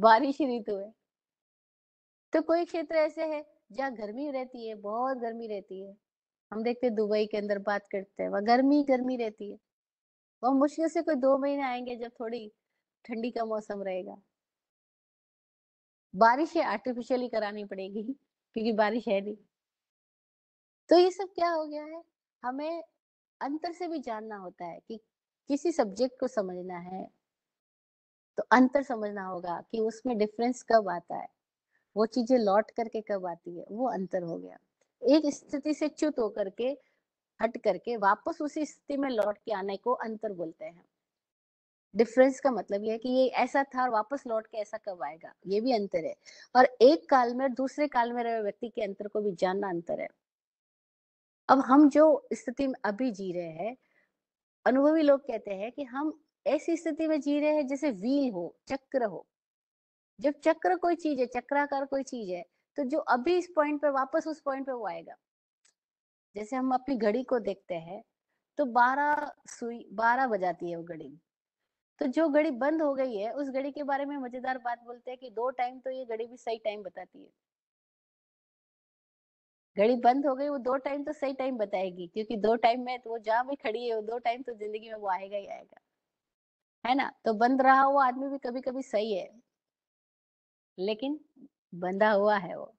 बारिश ऋतु है तो कोई क्षेत्र ऐसे है जहाँ गर्मी रहती है बहुत गर्मी रहती है हम देखते दुबई के अंदर बात करते हैं वह गर्मी गर्मी रहती है वह मुश्किल से कोई दो महीने आएंगे जब थोड़ी ठंडी का मौसम रहेगा बारिश है आर्टिफिशियली करानी पड़ेगी क्योंकि बारिश है नहीं तो ये सब क्या हो गया है हमें अंतर से भी जानना होता है कि किसी सब्जेक्ट को समझना है तो अंतर समझना होगा कि उसमें डिफरेंस कब आता है वो चीजें लौट करके कब आती है वो अंतर हो गया एक स्थिति से च्युत होकर के हट करके वापस उसी स्थिति में लौट के आने को अंतर बोलते हैं डिफरेंस का मतलब यह है कि ये ऐसा था और वापस लौट के ऐसा कब आएगा ये भी अंतर है और एक काल में और दूसरे काल में रहे व्यक्ति के अंतर को भी जानना अंतर है अब हम जो स्थिति में अभी जी रहे हैं अनुभवी लोग कहते हैं कि हम ऐसी स्थिति में जी रहे हैं जैसे व्हील हो चक्र हो जब चक्र कोई चीज है चक्राकार कोई चीज है तो जो अभी इस पॉइंट पे वापस उस पॉइंट पे वो आएगा जैसे हम अपनी घड़ी को देखते हैं तो बारह सुई बारह बजाती है वो घड़ी तो जो घड़ी बंद हो गई है उस घड़ी के बारे में मजेदार बात बोलते हैं कि दो टाइम तो ये घड़ी भी सही टाइम बताती है घड़ी बंद हो गई वो दो टाइम तो सही टाइम बताएगी क्योंकि दो टाइम में तो वो जहाँ भी खड़ी है वो दो टाइम तो जिंदगी में वो आएगा ही आएगा है ना तो बंद रहा हुआ आदमी भी कभी कभी सही है लेकिन बंधा हुआ है वो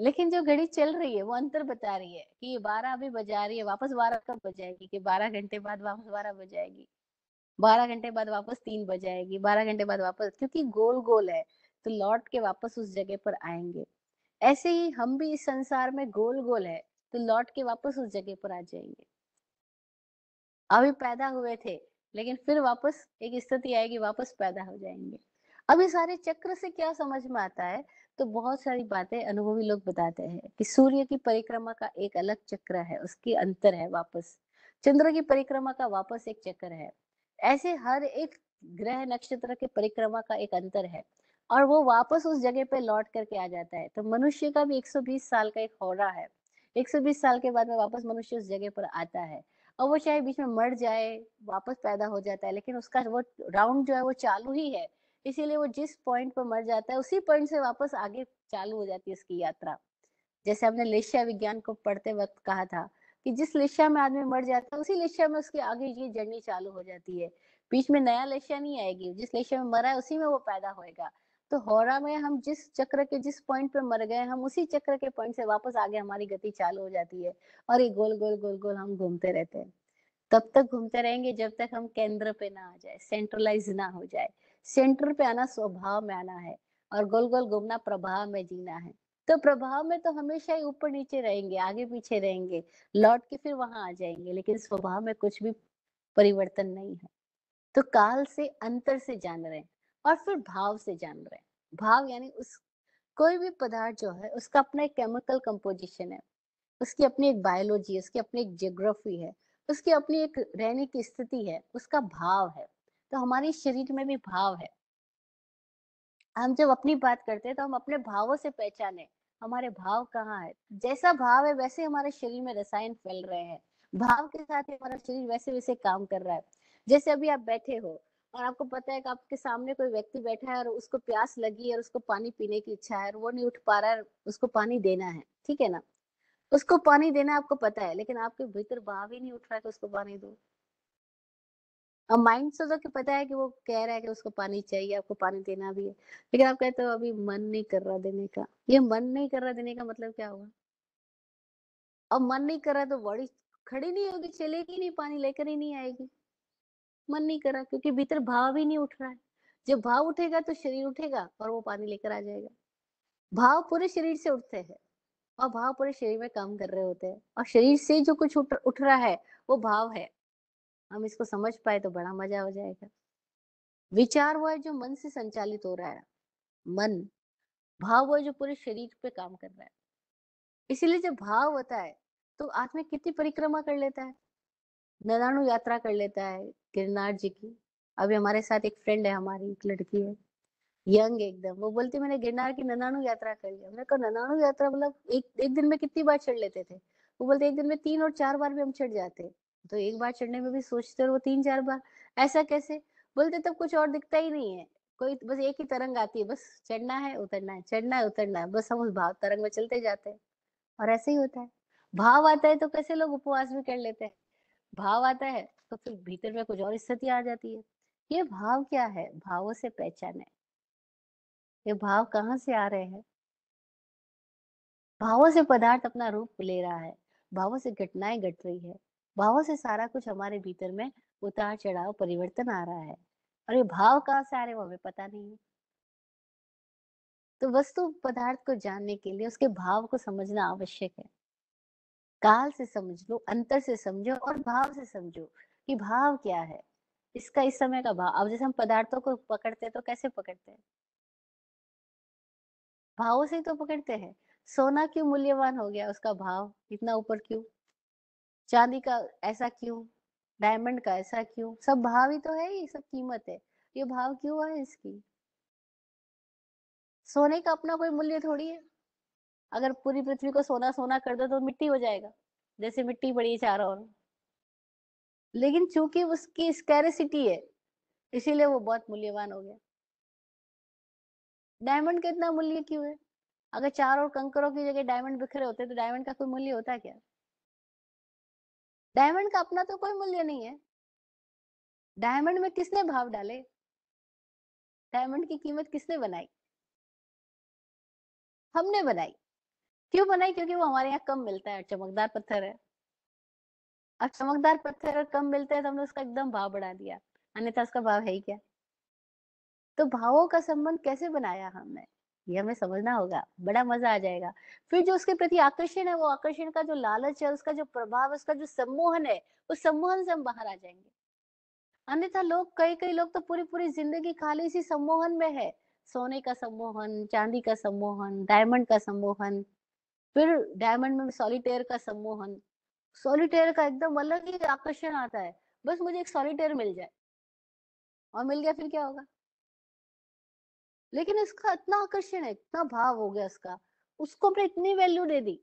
लेकिन जो घड़ी चल रही है वो अंतर बता रही है कि ये बारह अभी बजा रही है वापस बारह कब बजाएगी कि बारह घंटे बाद वापस बारह बजाएगी बारह घंटे बाद वापस तीन बजाएगी बारह घंटे बाद वापस क्योंकि गोल गोल है तो लौट के वापस उस जगह पर आएंगे ऐसे ही हम भी इस संसार में गोल गोल है तो लौट के वापस उस जगह पर आ जाएंगे अभी पैदा हुए थे लेकिन फिर वापस एक स्थिति आएगी वापस पैदा हो जाएंगे अब ये सारे चक्र से क्या समझ में आता है तो बहुत सारी बातें अनुभवी लोग बताते हैं कि सूर्य की परिक्रमा का एक अलग चक्र है उसकी अंतर है वापस चंद्र की परिक्रमा का वापस एक चक्र है ऐसे हर एक ग्रह नक्षत्र के परिक्रमा का एक अंतर है और वो वापस उस जगह पे लौट करके आ जाता है तो मनुष्य का भी 120 साल का एक होरा है 120 साल के बाद में वापस मनुष्य उस जगह पर आता है और वो चाहे बीच में मर जाए वापस पैदा हो जाता है लेकिन उसका वो राउंड जो है वो चालू ही है इसीलिए वो जिस पॉइंट पर मर जाता है उसी पॉइंट से वापस आगे चालू हो जाती है उसकी यात्रा जैसे हमने लेशिया विज्ञान को पढ़ते वक्त कहा था कि जिस लिश्या में आदमी मर जाता है उसी लेशिया में उसकी आगे ये जर्नी चालू हो जाती है बीच में नया लेशा नहीं आएगी जिस लेशिया में मरा है उसी में वो पैदा होएगा तो होरा में हम जिस चक्र के जिस पॉइंट पे मर गए हम उसी चक्र के पॉइंट से वापस आगे हमारी गति चालू हो जाती है और ये गोल गोल गोल गोल हम घूमते रहते हैं तब तक घूमते रहेंगे जब तक हम केंद्र पे ना आ जाए सेंट्रलाइज ना हो जाए सेंटर पे आना स्वभाव में आना है और गोल गोल घूमना प्रभाव में जीना है तो प्रभाव में तो हमेशा ही ऊपर नीचे रहेंगे आगे पीछे रहेंगे लौट के फिर वहां आ जाएंगे लेकिन स्वभाव में कुछ भी परिवर्तन नहीं है तो काल से अंतर से जान रहे हैं और फिर भाव से जान रहे हैं भाव यानी उस कोई भी पदार्थ जो है उसका अपना एक केमिकल कंपोजिशन है उसकी अपनी एक बायोलॉजी उसकी अपनी एक जियोग्राफी है उसकी अपनी एक रहने की स्थिति है उसका भाव है तो हमारे शरीर में भी भाव है हम जब अपनी बात करते हैं तो हम अपने भावों से पहचाने हमारे भाव कहाँ है जैसा भाव है वैसे हमारे शरीर में रसायन फैल रहे हैं भाव के साथ हमारा शरीर वैसे वैसे काम कर रहा है जैसे अभी आप बैठे हो और आपको पता है कि आपके सामने कोई व्यक्ति बैठा है और उसको प्यास लगी है और उसको पानी पीने की इच्छा है और वो नहीं उठ पा रहा है उसको पानी देना है ठीक है ना उसको पानी देना आपको पता है लेकिन आपके भीतर भाव ही नहीं उठ रहा है कि उसको पानी दो और माइंड से तो पता है कि वो कह रहा है कि उसको पानी चाहिए आपको पानी देना भी है लेकिन आप कहते हो अभी मन नहीं कर रहा देने का ये मन नहीं कर रहा देने का मतलब क्या हुआ अब मन नहीं कर रहा तो बॉडी खड़ी नहीं होगी चलेगी नहीं पानी लेकर ही नहीं आएगी मन नहीं कर रहा क्योंकि भीतर भाव ही नहीं उठ रहा है जब भाव उठेगा तो शरीर उठेगा और वो पानी लेकर आ जाएगा भाव पूरे शरीर से उठते हैं और भाव पूरे शरीर में काम कर रहे होते हैं और शरीर से जो कुछ उठ, उठ रहा है वो भाव है हम इसको समझ पाए तो बड़ा मजा हो जाएगा विचार है जो मन से संचालित हो रहा है मन भाव वह जो पूरे शरीर पे काम कर रहा है इसीलिए जब भाव होता है तो आत्मा कितनी परिक्रमा कर लेता है नैदानु यात्रा कर लेता है गिरनार जी की अभी हमारे साथ एक फ्रेंड है हमारी एक लड़की है यंग एकदम वो बोलती मैंने गिरनार की ननाणु यात्रा कर लिया मैंने कहा ननाणु यात्रा मतलब एक एक दिन में कितनी बार चढ़ लेते थे वो बोलते एक दिन में तीन और चार बार भी हम चढ़ जाते तो एक बार चढ़ने में भी सोचते और वो तीन चार बार ऐसा कैसे बोलते तब कुछ और दिखता ही नहीं है कोई बस एक ही तरंग आती है बस चढ़ना है उतरना है चढ़ना है उतरना है बस हम उस भाव तरंग में चलते जाते हैं और ऐसे ही होता है भाव आता है तो कैसे लोग उपवास भी कर लेते हैं भाव आता है तो फिर भीतर में कुछ और स्थिति आ जाती है ये भाव क्या है भावों से पहचाने ये भाव कहाँ से आ रहे हैं भावों से पदार्थ अपना रूप ले रहा है भावों से घटनाएं घट रही है भावों से सारा कुछ हमारे भीतर में उतार चढ़ाव परिवर्तन आ रहा है और ये भाव कहाँ से आ रहे हैं वो हमें पता नहीं है तो वस्तु पदार्थ को जानने के लिए उसके भाव को समझना आवश्यक है काल से समझ लो अंतर से समझो और भाव से समझो कि भाव क्या है इसका इस समय का भाव अब जैसे हम पदार्थों को पकड़ते हैं तो कैसे पकड़ते हैं भावों से ही तो पकड़ते हैं सोना क्यों मूल्यवान हो गया उसका भाव इतना ऊपर क्यों चांदी का ऐसा क्यों डायमंड का ऐसा क्यों सब भाव ही तो है ही सब कीमत है ये भाव क्यों है इसकी सोने का अपना कोई मूल्य थोड़ी है अगर पूरी पृथ्वी को सोना सोना कर दो तो मिट्टी हो जाएगा जैसे मिट्टी पड़ी चारों ओर लेकिन चूंकि उसकी स्कैरिसिटी है इसीलिए वो बहुत मूल्यवान हो गया डायमंड का इतना मूल्य क्यों है अगर चार और कंकरों की जगह डायमंड बिखरे होते तो डायमंड का कोई मूल्य होता क्या डायमंड का अपना तो कोई मूल्य नहीं है डायमंड में किसने भाव डाले डायमंड की कीमत किसने बनाई हमने बनाई क्यों बनाई क्योंकि वो हमारे यहाँ कम मिलता है चमकदार पत्थर है अब चमकदार पत्थर कम मिलते हैं तो हमने उसका एकदम भाव बढ़ा दिया अन्यथा उसका भाव है ही क्या तो भावों का संबंध कैसे बनाया हमने ये हमें समझना होगा बड़ा मजा आ जाएगा फिर जो उसके प्रति आकर्षण है वो आकर्षण का जो लालच है उसका जो प्रभाव उसका जो सम्मोहन है उस सम्मोहन से हम बाहर आ जाएंगे अन्यथा लोग कई कई लोग तो पूरी पूरी जिंदगी खाली इसी सम्मोहन में है सोने का सम्मोहन चांदी का सम्मोहन डायमंड का सम्मोहन फिर डायमंड में सॉलिटेयर का सम्मोहन सॉलिटेयर का एकदम अलग ही आकर्षण आता है बस मुझे एक सॉलिटेयर मिल जाए और मिल गया फिर क्या होगा लेकिन इसका इतना आकर्षण है इतना भाव हो गया उसका उसको हमने इतनी वैल्यू दे दी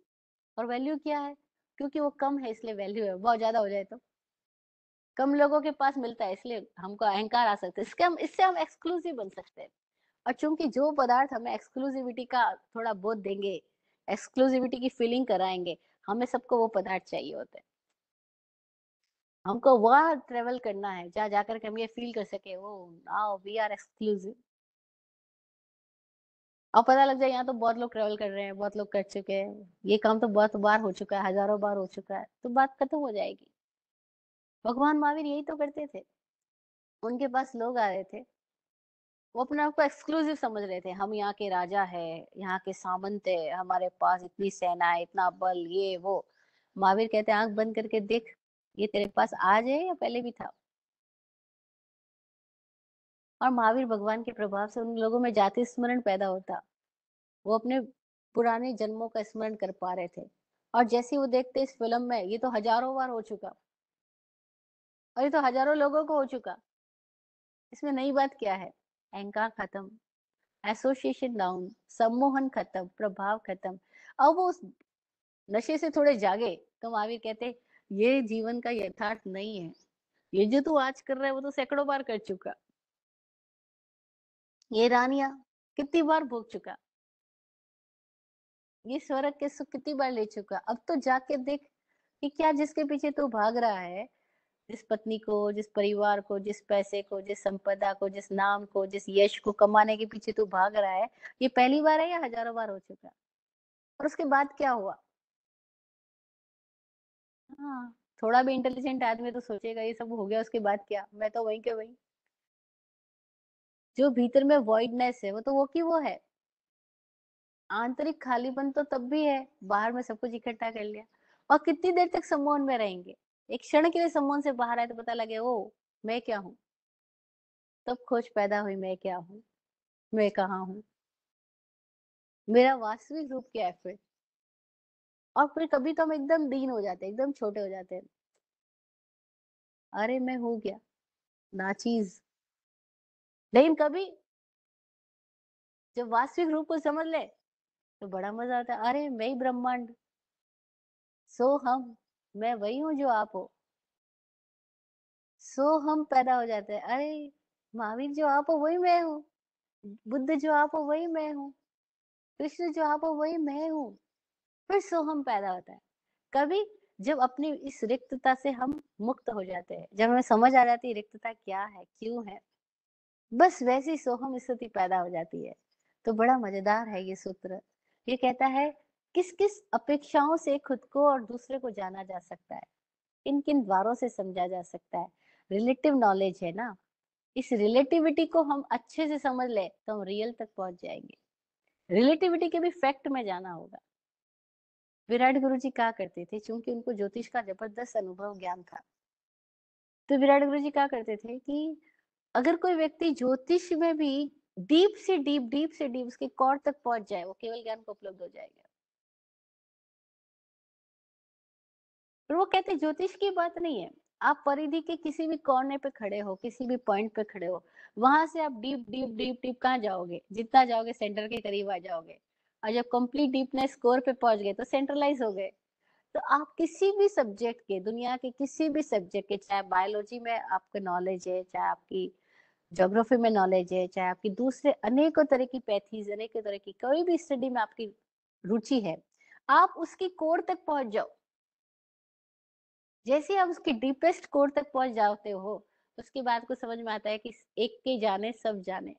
और वैल्यू क्या है क्योंकि वो कम है इसलिए वैल्यू है बहुत ज्यादा हो जाए तो कम लोगों के पास मिलता है इसलिए हमको अहंकार आ सकता है इसके हम इससे हम एक्सक्लूसिव बन सकते हैं और चूंकि जो पदार्थ हमें एक्सक्लूसिविटी का थोड़ा बोध देंगे एक्सक्लूसिविटी की फीलिंग कराएंगे हमें सबको वो पदार्थ चाहिए होते हैं हमको वह ट्रेवल करना है जहाँ जाकर के हम ये फील कर सके वो नाउ वी आर एक्सक्लूसिव अब पता लग जाए यहाँ तो बहुत लोग ट्रेवल कर रहे हैं बहुत लोग कर चुके हैं ये काम तो बहुत बार हो चुका है हजारों बार हो चुका है तो बात खत्म हो जाएगी भगवान महावीर यही तो करते थे उनके पास लोग आ रहे थे वो अपने आप को एक्सक्लूसिव समझ रहे थे हम यहाँ के राजा है यहाँ के सामंत है हमारे पास इतनी सेना है इतना बल ये वो महावीर कहते हैं आंख बंद करके देख ये तेरे पास आज है या पहले भी था और महावीर भगवान के प्रभाव से उन लोगों में जाति स्मरण पैदा होता वो अपने पुराने जन्मों का स्मरण कर पा रहे थे और जैसे वो देखते इस फिल्म में ये तो हजारों बार हो चुका और ये तो हजारों लोगों को हो चुका इसमें नई बात क्या है अहंकार खत्म एसोसिएशन डाउन सम्मोहन खत्म प्रभाव खत्म अब वो उस नशे से थोड़े जागे तो महावीर कहते ये जीवन का यथार्थ नहीं है ये जो तू आज कर रहा है वो तो सैकड़ों बार कर चुका ये रानिया कितनी बार भोग चुका ये स्वर्ग के सुख कितनी बार ले चुका अब तो जाके देख कि क्या जिसके पीछे तू भाग रहा है जिस पत्नी को जिस परिवार को जिस पैसे को जिस संपदा को जिस नाम को जिस यश को कमाने के पीछे तू भाग रहा है ये पहली बार है या हजारों बार हो चुका और उसके बाद क्या हुआ हाँ थोड़ा भी इंटेलिजेंट आदमी तो सोचेगा ये सब हो गया उसके बाद क्या मैं तो वही के वही जो भीतर में वॉइडनेस है वो तो वो की वो है आंतरिक खालीपन तो तब भी है बाहर में सब कुछ इकट्ठा कर लिया और कितनी देर तक सम्मोहन में रहेंगे एक क्षण के लिए सम्मान से बाहर आए तो पता लगे ओ मैं क्या हूं तब खोज पैदा हुई मैं क्या हूं मैं कहा हूं मेरा वास्तविक रूप क्या है फिर और फिर कभी तो हम एकदम दीन हो जाते एकदम छोटे हो जाते हैं अरे मैं हूं क्या नाचीज लेकिन कभी जब वास्तविक रूप को समझ ले तो बड़ा मजा आता है अरे मैं ही ब्रह्मांड सो हम मैं वही हूँ जो आप हो सो हम पैदा हो जाते हैं अरे महावीर जो आप हो वही मैं हूँ बुद्ध जो आप हो वही मैं हूँ कृष्ण जो आप हो वही मैं हूँ फिर सो हम पैदा होता है कभी जब अपनी इस रिक्तता से हम मुक्त हो जाते हैं जब हमें समझ आ जाती है रिक्तता क्या है क्यों है बस वैसी सोहम स्थिति पैदा हो जाती है तो बड़ा मजेदार है ये सूत्र ये कहता है किस किस अपेक्षाओं से खुद को और दूसरे को जाना जा सकता है किन किन द्वारों से समझा जा सकता है रिलेटिव नॉलेज है ना इस रिलेटिविटी को हम अच्छे से समझ ले तो हम रियल तक पहुंच जाएंगे रिलेटिविटी के भी फैक्ट में जाना होगा विराट गुरु जी क्या करते थे क्योंकि उनको ज्योतिष का जबरदस्त अनुभव ज्ञान था तो विराट गुरु जी क्या करते थे कि अगर कोई व्यक्ति ज्योतिष में भी डीप से डीप डीप से डीप उसके कौर तक पहुंच जाए वो केवल ज्ञान को उपलब्ध हो जाएगा फिर वो कहते ज्योतिष की बात नहीं है आप परिधि के किसी भी कोने पे खड़े हो किसी भी पॉइंट पे खड़े हो वहां से आप डीप डीप डीप डीप कहाँ जाओगे जितना जाओगे सेंटर के करीब आ जाओगे और जब कंप्लीट डीपनेस स्कोर पे पहुंच गए तो सेंट्रलाइज हो गए तो आप किसी भी सब्जेक्ट के दुनिया के किसी भी सब्जेक्ट के चाहे बायोलॉजी में आपके नॉलेज है चाहे आपकी ज्योग्राफी में नॉलेज है चाहे आपकी दूसरे अनेकों तरह की पैथीज अनेकों तरह की कोई भी स्टडी में आपकी रुचि है आप उसकी कोर तक पहुंच जाओ जैसे आप उसके डीपेस्ट कोर तक पहुंच जाते हो तो उसके बाद को समझ में आता है कि एक के जाने सब जाने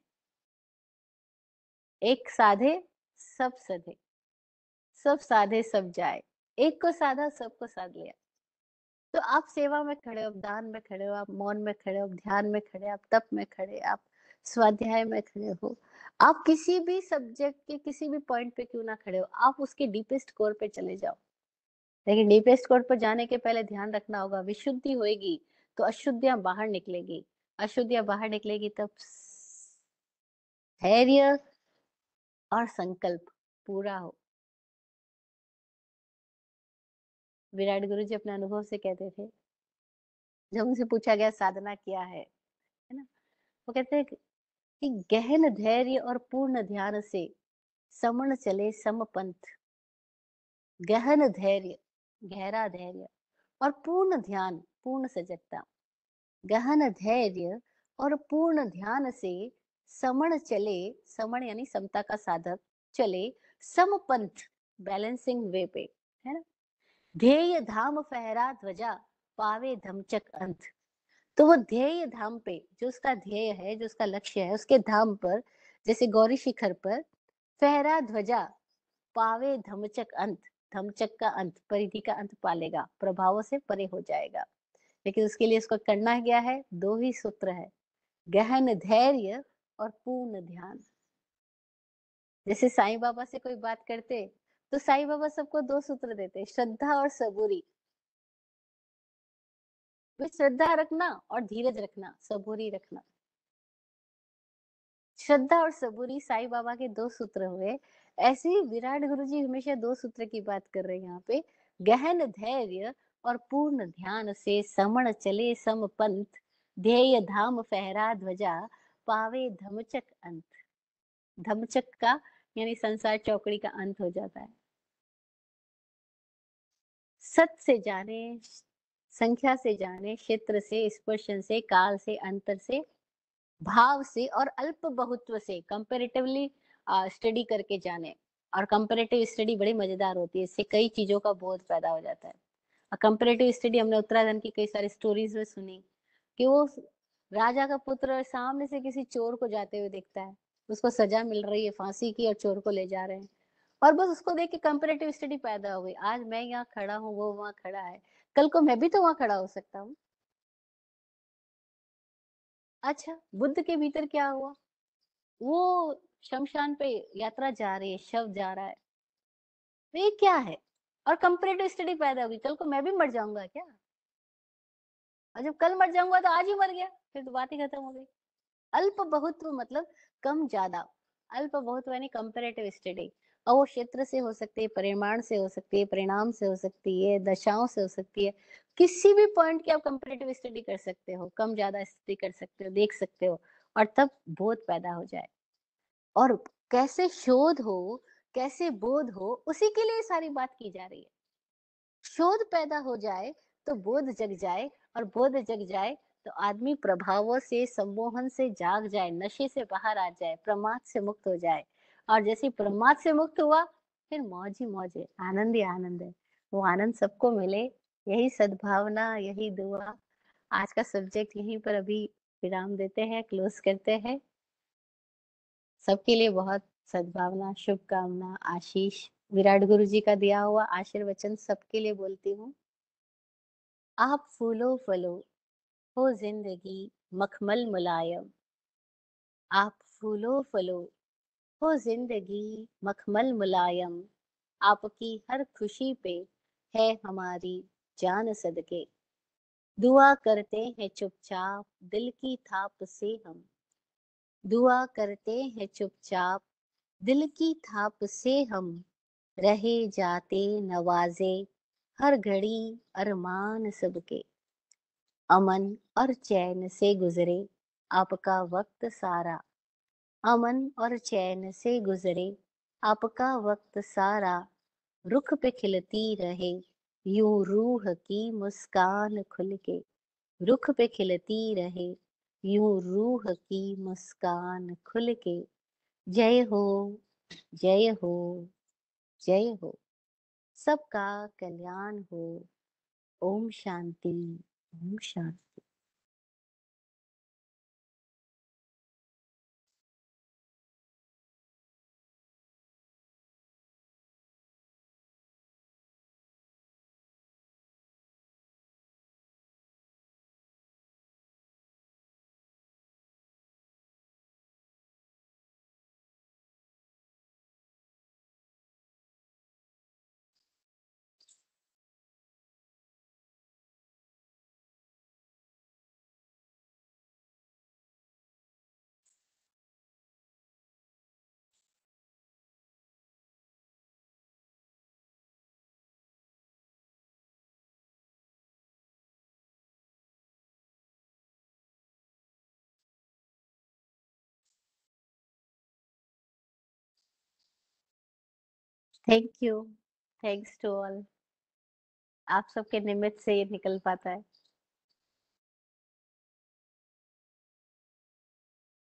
एक साधे सब सधे सब साधे सब जाए एक को साधा सबको साध लिया तो आप सेवा में खड़े हो आप दान में खड़े हो आप मौन में खड़े हो आप ध्यान में खड़े आप तप में खड़े आप स्वाध्याय में खड़े हो आप किसी भी सब्जेक्ट के किसी भी पॉइंट पे क्यों ना खड़े हो आप उसके डीपेस्ट कोर पे चले जाओ लेकिन डीपेस्ट कोर्ट पर जाने के पहले ध्यान रखना होगा विशुद्धि होगी तो अशुद्धियां बाहर निकलेगी अशुद्धियां बाहर निकलेगी तब धैर्य और संकल्प पूरा हो विराट गुरु जी अपने अनुभव से कहते थे जब उनसे पूछा गया साधना क्या है है ना वो कहते हैं कि गहन धैर्य और पूर्ण ध्यान से समण चले समपंथ गहन धैर्य गहरा धैर्य और पूर्ण ध्यान पूर्ण सजगता गहन धैर्य और पूर्ण ध्यान से समण चले समण यानी समता का साधक चले समपंथ बैलेंसिंग वे पे है ना ध्येय धाम फहरा ध्वजा पावे धमचक अंत तो वो ध्येय धाम पे जो उसका ध्येय है जो उसका लक्ष्य है उसके धाम पर जैसे गौरी शिखर पर फहरा ध्वजा पावे धमचक अंत धमचक का अंत परिधि का अंत पालेगा प्रभावों से परे हो जाएगा लेकिन उसके लिए उसको करना क्या है दो ही सूत्र है गहन धैर्य और पूर्ण ध्यान जैसे साईं बाबा से कोई बात करते तो साईं बाबा सबको दो सूत्र देते श्रद्धा और सबूरी श्रद्धा रखना और धीरज रखना सबूरी रखना श्रद्धा और सबूरी साईं बाबा के दो सूत्र हुए ऐसे ही विराट गुरु जी हमेशा दो सूत्र की बात कर रहे हैं यहाँ पे गहन धैर्य और पूर्ण ध्यान से समण चले सम पंथ ध्येय धाम फहरा ध्वजा पावे धमचक अंत धमचक का यानी संसार चौकड़ी का अंत हो जाता है सत से जाने संख्या से जाने क्षेत्र से स्पर्शन से काल से अंतर से भाव से और अल्प बहुत्व से कंपेरेटिवली स्टडी करके जाने और कंपेरेटिव स्टडी बड़ी मजेदार होती है इससे कई चीजों का बोध पैदा हो जाता है और कंपेरेटिव स्टडी हमने उत्तराखंड की कई सारी स्टोरीज में सुनी कि वो राजा का पुत्र सामने से किसी चोर को जाते हुए देखता है उसको सजा मिल रही है फांसी की और चोर को ले जा रहे हैं और बस उसको देख के कंपेरेटिव स्टडी पैदा हो गई आज मैं यहाँ खड़ा हूँ वो वहाँ खड़ा है कल को मैं भी तो वहाँ खड़ा हो सकता हूँ अच्छा बुद्ध के भीतर क्या हुआ वो शमशान पे यात्रा जा रही है शव जा रहा है तो ये क्या है और कंपेरेटिव स्टडी पैदा होगी कल को मैं भी मर जाऊंगा क्या और जब कल मर जाऊंगा तो आज ही मर गया फिर तो बात ही खत्म हो गई अल्प बहुत मतलब कम ज्यादा अल्प बहुत यानी कंपेरेटिव स्टडी और वो क्षेत्र से हो सकती है परिमाण से हो सकती है परिणाम से हो सकती है दशाओं से हो सकती है किसी भी पॉइंट की आप कंपेरेटिव स्टडी कर सकते हो कम ज्यादा स्टडी कर सकते हो देख सकते हो और तब बोध पैदा हो जाए और कैसे शोध हो कैसे बोध हो उसी के लिए सारी बात की जा रही है शोध पैदा हो जाए तो बोध जग जाए और बोध जग जाए तो आदमी प्रभावों से सम्मोहन से जाग जाए नशे से बाहर आ जाए प्रमाद से मुक्त हो जाए और जैसे प्रमाद से मुक्त हुआ फिर मौज ही मौज है आनंद ही आनंद है वो आनंद सबको मिले यही सद्भावना यही दुआ आज का सब्जेक्ट यहीं पर अभी विराम देते हैं क्लोज करते हैं सबके लिए बहुत सद्भावना शुभकामना आशीष विराट गुरु जी का दिया हुआ आशीर्वचन सबके लिए बोलती हूँ आप फूलो फलो हो जिंदगी मखमल मुलायम आप फूलो फलो हो जिंदगी मखमल मुलायम आपकी हर खुशी पे है हमारी जान सदके दुआ करते हैं चुपचाप दिल की थाप से हम दुआ करते हैं चुपचाप दिल की थाप से हम रहे जाते नवाजे हर घड़ी अरमान सबके अमन और चैन से गुजरे आपका वक्त सारा अमन और चैन से गुजरे आपका वक्त सारा रुख पे खिलती रहे यूं रूह की मुस्कान खुल के रुख पे खिलती रहे यूं रूह की मुस्कान खुल के जय हो जय हो जय हो सबका कल्याण हो ओम शांति ओम शांति thank you thanks to all आप सबके निमित्त से ये निकल पाता है